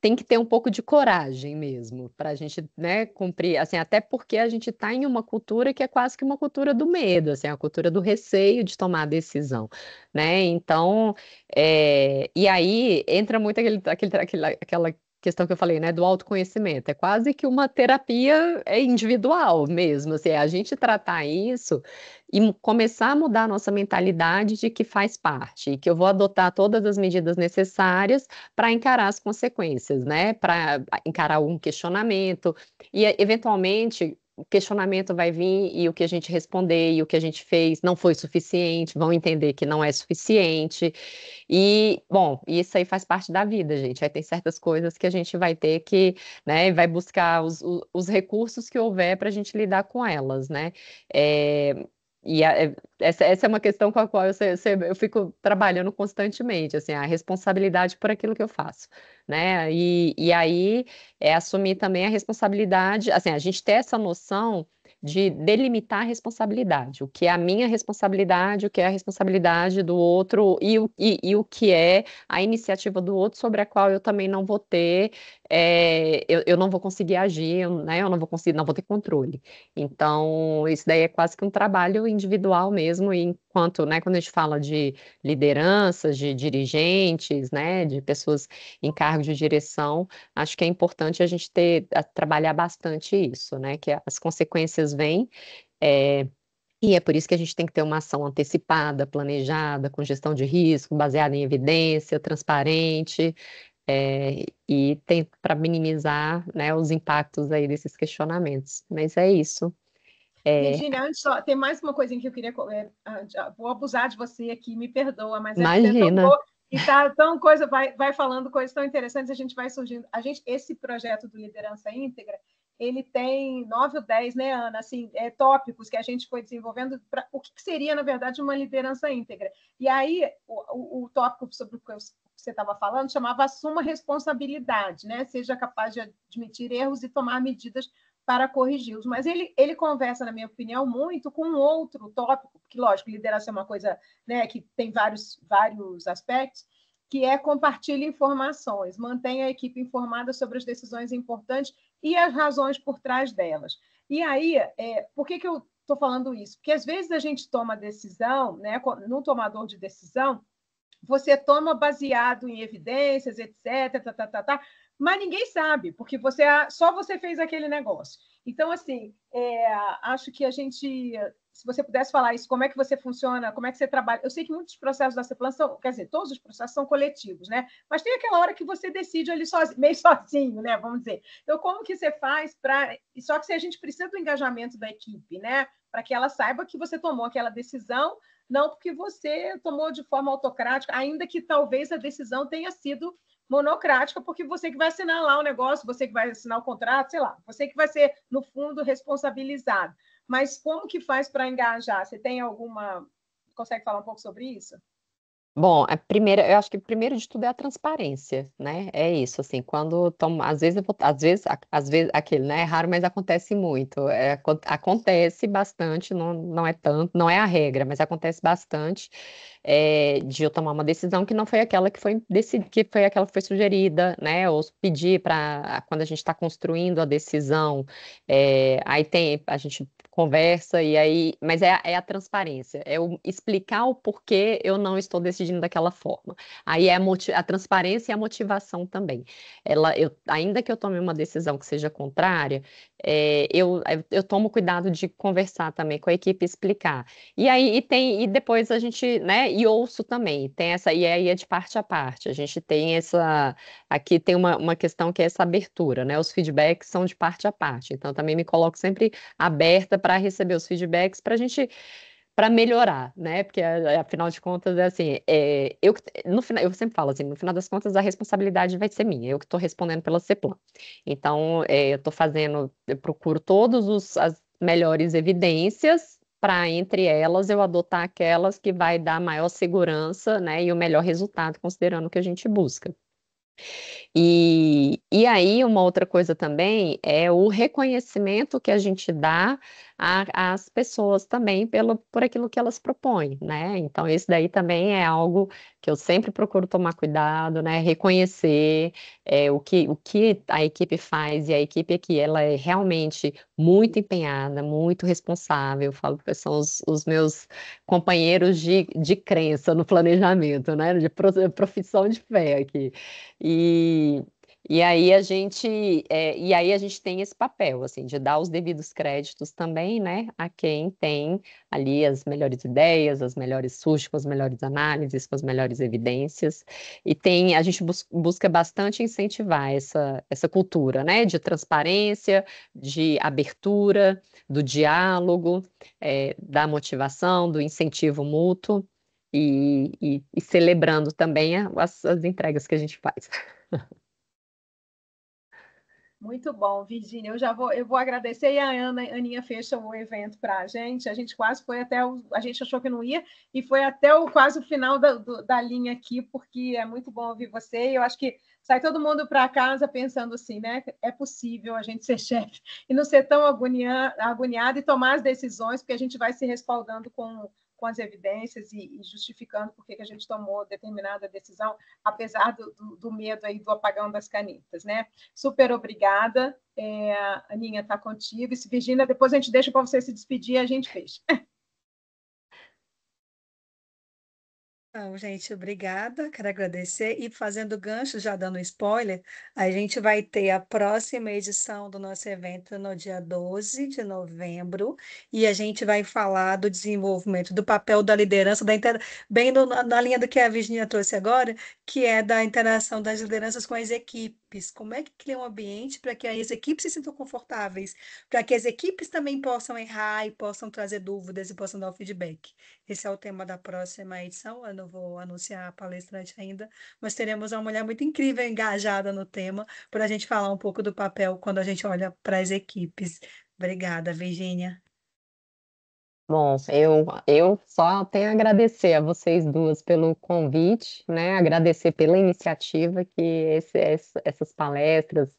tem que ter um pouco de coragem mesmo para a gente né, cumprir, assim, até porque a gente está em uma cultura que é quase que uma cultura do medo, assim, a cultura do receio de tomar decisão, né? Então, é, e aí entra muito aquele, aquele, aquele, aquela questão que eu falei, né, do autoconhecimento. É quase que uma terapia é, individual mesmo, assim, é a gente tratar isso e começar a mudar a nossa mentalidade de que faz parte, e que eu vou adotar todas as medidas necessárias para encarar as consequências, né, para encarar algum questionamento e eventualmente o questionamento vai vir e o que a gente responder e o que a gente fez não foi suficiente, vão entender que não é suficiente. E, bom, isso aí faz parte da vida, gente. Aí tem certas coisas que a gente vai ter que, né, vai buscar os, os recursos que houver para a gente lidar com elas, né? É, e a, é, essa, essa é uma questão com a qual eu, eu fico trabalhando constantemente, assim, a responsabilidade por aquilo que eu faço, né? E, e aí é assumir também a responsabilidade, assim, a gente ter essa noção de delimitar a responsabilidade, o que é a minha responsabilidade, o que é a responsabilidade do outro e o, e, e o que é a iniciativa do outro sobre a qual eu também não vou ter, é, eu, eu, não vou conseguir agir, né? Eu não vou conseguir, não vou ter controle. Então, isso daí é quase que um trabalho individual mesmo e quanto, né, quando a gente fala de lideranças, de dirigentes, né, de pessoas em cargos de direção, acho que é importante a gente ter, a, trabalhar bastante isso, né, que as consequências vêm, é, e é por isso que a gente tem que ter uma ação antecipada, planejada, com gestão de risco, baseada em evidência, transparente, é, e para minimizar né, os impactos aí desses questionamentos. Mas é isso. É... Virginia, antes só, tem mais uma coisinha que eu queria. É, vou abusar de você aqui, me perdoa, mas é Imagina. É tocou, e tá tão coisa, vai, vai falando coisas tão interessantes, a gente vai surgindo. A gente, esse projeto do Liderança Íntegra, ele tem nove ou dez, né, Ana, assim, é, tópicos que a gente foi desenvolvendo para o que, que, seria, na verdade, uma liderança íntegra. E aí, o, o, o tópico sobre o que você estava falando chamava assuma responsabilidade, né? Seja capaz de admitir erros e tomar medidas para corrigi-los. Mas ele, ele conversa, na minha opinião, muito com outro tópico, que, lógico, liderança é uma coisa né, que tem vários, vários aspectos, que é compartilhe informações, mantenha a equipe informada sobre as decisões importantes e as razões por trás delas. E aí, é, por que, que eu estou falando isso? Porque às vezes a gente toma decisão, né, no tomador de decisão, você toma baseado em evidências, etc, tá, tá, tá, tá, mas ninguém sabe, porque você só você fez aquele negócio. Então, assim, é, acho que a gente, se você pudesse falar isso, como é que você funciona, como é que você trabalha. Eu sei que muitos processos da CEPLAN são, quer dizer, todos os processos são coletivos, né? Mas tem aquela hora que você decide ali sozinho, meio [LAUGHS] sozinho, né? Vamos dizer. Então, como que você faz para. Só que se a gente precisa do engajamento da equipe, né? Para que ela saiba que você tomou aquela decisão, não porque você tomou de forma autocrática, ainda que talvez a decisão tenha sido monocrática, porque você que vai assinar lá o negócio, você que vai assinar o contrato, sei lá, você que vai ser, no fundo, responsabilizado. Mas como que faz para engajar? Você tem alguma. Consegue falar um pouco sobre isso? Bom, a é primeira, eu acho que primeiro de tudo é a transparência, né? É isso, assim, quando tom, às vezes, vou, às vezes, às vezes, aquele, né? É raro, mas acontece muito. É, acontece bastante, não, não é tanto, não é a regra, mas acontece bastante é, de eu tomar uma decisão que não foi aquela que foi decidida, que foi aquela que foi sugerida, né? Ou pedir para quando a gente está construindo a decisão, é, aí tem a gente conversa e aí, mas é, é a transparência, é o explicar o porquê eu não estou decidindo daquela forma. Aí é a, a transparência e a motivação também. Ela, eu, ainda que eu tome uma decisão que seja contrária, é, eu, eu tomo cuidado de conversar também com a equipe, explicar. E aí, e tem, e depois a gente, né, e ouço também, tem essa, e aí é de parte a parte, a gente tem essa, aqui tem uma, uma questão que é essa abertura, né, os feedbacks são de parte a parte, então também me coloco sempre aberta para receber os feedbacks, para a gente para melhorar, né? Porque eh, eh, afinal de contas é assim, é, eu no final eu sempre falo assim, no final das contas a responsabilidade vai ser minha, eu que estou respondendo pela CEPLAN. Então é, eu estou fazendo, eu procuro todos os as melhores evidências para entre elas eu adotar aquelas que vai dar maior segurança, né, e o melhor resultado considerando o que a gente busca. E, e aí, uma outra coisa também é o reconhecimento que a gente dá às pessoas também pelo, por aquilo que elas propõem, né? Então, isso daí também é algo que eu sempre procuro tomar cuidado, né? Reconhecer é, o, que, o que a equipe faz, e a equipe aqui, ela é realmente muito empenhada, muito responsável, eu falo que são os, os meus companheiros de, de crença no planejamento, né? De profissão de fé aqui. E, e aí a gente é, e aí a gente tem esse papel assim de dar os devidos créditos também, né, a quem tem ali as melhores ideias, as melhores surtos, com as melhores análises, com as melhores evidências. E tem a gente bus busca bastante incentivar essa essa cultura, né, de transparência, de abertura, do diálogo, é, da motivação, do incentivo mútuo e, e, e celebrando também as, as entregas que a gente faz. Muito bom, Virginia. Eu já vou, eu vou agradecer e a Ana, a Aninha fecha o evento para a gente. A gente quase foi até o, a gente achou que não ia e foi até o quase o final da, do, da linha aqui, porque é muito bom ouvir você. E eu acho que sai todo mundo para casa pensando assim, né? É possível a gente ser [LAUGHS] chefe e não ser tão agoniado, agoniado e tomar as decisões, porque a gente vai se respaldando com com as evidências e, e justificando por que a gente tomou determinada decisão, apesar do, do, do, medo aí do apagão das canetas, né? Super obrigada, é, Aninha está contigo, e se Virginia, depois a gente deixa para você se despedir, a gente fecha. [LAUGHS] Então, gente, obrigada, quero agradecer. E fazendo gancho, já dando spoiler, a gente vai ter a próxima edição do nosso evento no dia 12 de novembro, e a gente vai falar do desenvolvimento, do papel da liderança, da inter... bem no, na linha do que a Virginia trouxe agora, que é da interação das lideranças com as equipes. Como é que cria um ambiente para que as equipes se sintam confortáveis, para que as equipes também possam errar e possam trazer dúvidas e possam dar o feedback. Esse é o tema da próxima edição, ano não vou anunciar a palestrante ainda, mas teremos uma mulher muito incrível engajada no tema para a gente falar um pouco do papel quando a gente olha para as equipes. Obrigada, Virginia. Bom, eu, eu só tenho a agradecer a vocês duas pelo convite, né? Agradecer pela iniciativa que esse, essas palestras,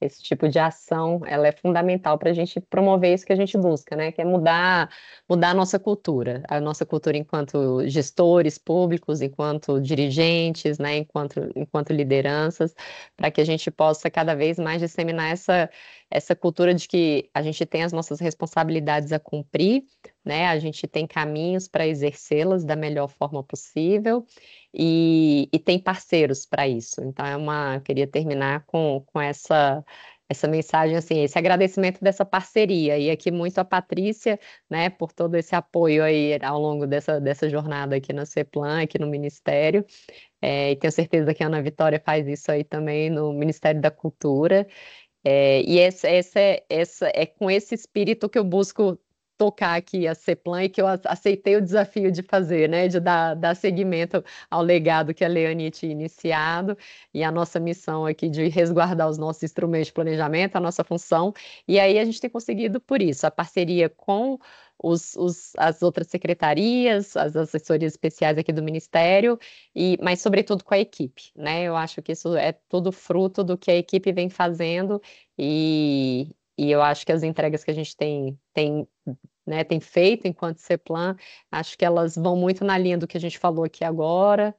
esse tipo de ação, ela é fundamental para a gente promover isso que a gente busca, né? Que é mudar, mudar a nossa cultura, a nossa cultura enquanto gestores públicos, enquanto dirigentes, né? Enquanto, enquanto lideranças, para que a gente possa cada vez mais disseminar essa, essa cultura de que a gente tem as nossas responsabilidades a cumprir, né? A gente tem caminhos para exercê-las da melhor forma possível e, e tem parceiros para isso. Então, é uma, eu queria terminar com, com essa essa mensagem, assim, esse agradecimento dessa parceria, e aqui muito a Patrícia, né, por todo esse apoio aí ao longo dessa, dessa jornada aqui na CEPLAN, aqui no Ministério, é, e tenho certeza que a Ana Vitória faz isso aí também no Ministério da Cultura, é, e essa, essa, é, essa, é com esse espírito que eu busco tocar aqui a CEPLAN e que eu aceitei o desafio de fazer, né, de dar, dar seguimento ao legado que a Leani tinha iniciado e a nossa missão aqui de resguardar os nossos instrumentos de planejamento, a nossa função, e aí a gente tem conseguido por isso, a parceria com os, os, as outras secretarias, as assessorias especiais aqui do Ministério, e, mas sobretudo com a equipe, né? Eu acho que isso é tudo fruto do que a equipe vem fazendo e, e eu acho que as entregas que a gente tem, tem, né, tem feito enquanto CEPLAN, acho que elas vão muito na linha do que a gente falou aqui agora,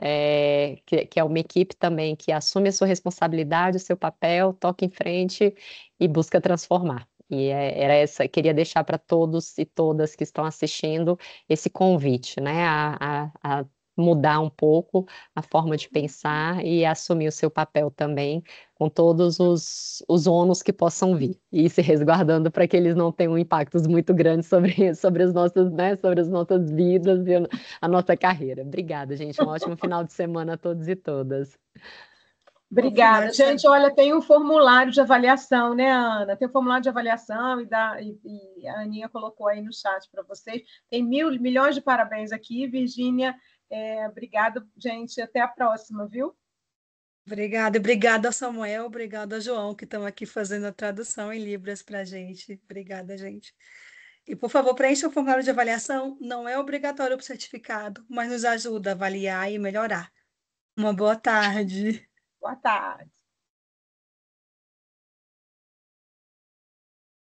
é, que, que, é uma equipe também que assume a sua responsabilidade, o seu papel, toca em frente e busca transformar. E é, era essa, queria deixar para todos e todas que estão assistindo esse convite, né, a, a, a mudar um pouco a forma de pensar e assumir o seu papel também, com todos os, os ônus que possam vir, e se resguardando para que eles não tenham impactos muito grandes sobre, [LAUGHS] sobre, as, nossas, né, sobre as nossas vidas e a nossa carreira. Obrigada, gente. Um ótimo final de semana a todos e todas. Obrigada. Gente, olha, tem um formulário de avaliação, né, Ana? Tem um formulário de avaliação e, da, e, e a Aninha colocou aí no chat para vocês. Tem mil, milhões de parabéns aqui, Virgínia é, obrigado, gente. Até a próxima, viu? Obrigada, obrigada Samuel, obrigada João, que estão aqui fazendo a tradução em Libras para a gente. Obrigada, gente. E, por favor, preencha o formulário de avaliação. Não é obrigatório para o certificado, mas nos ajuda a avaliar e melhorar. Uma boa tarde. Boa tarde.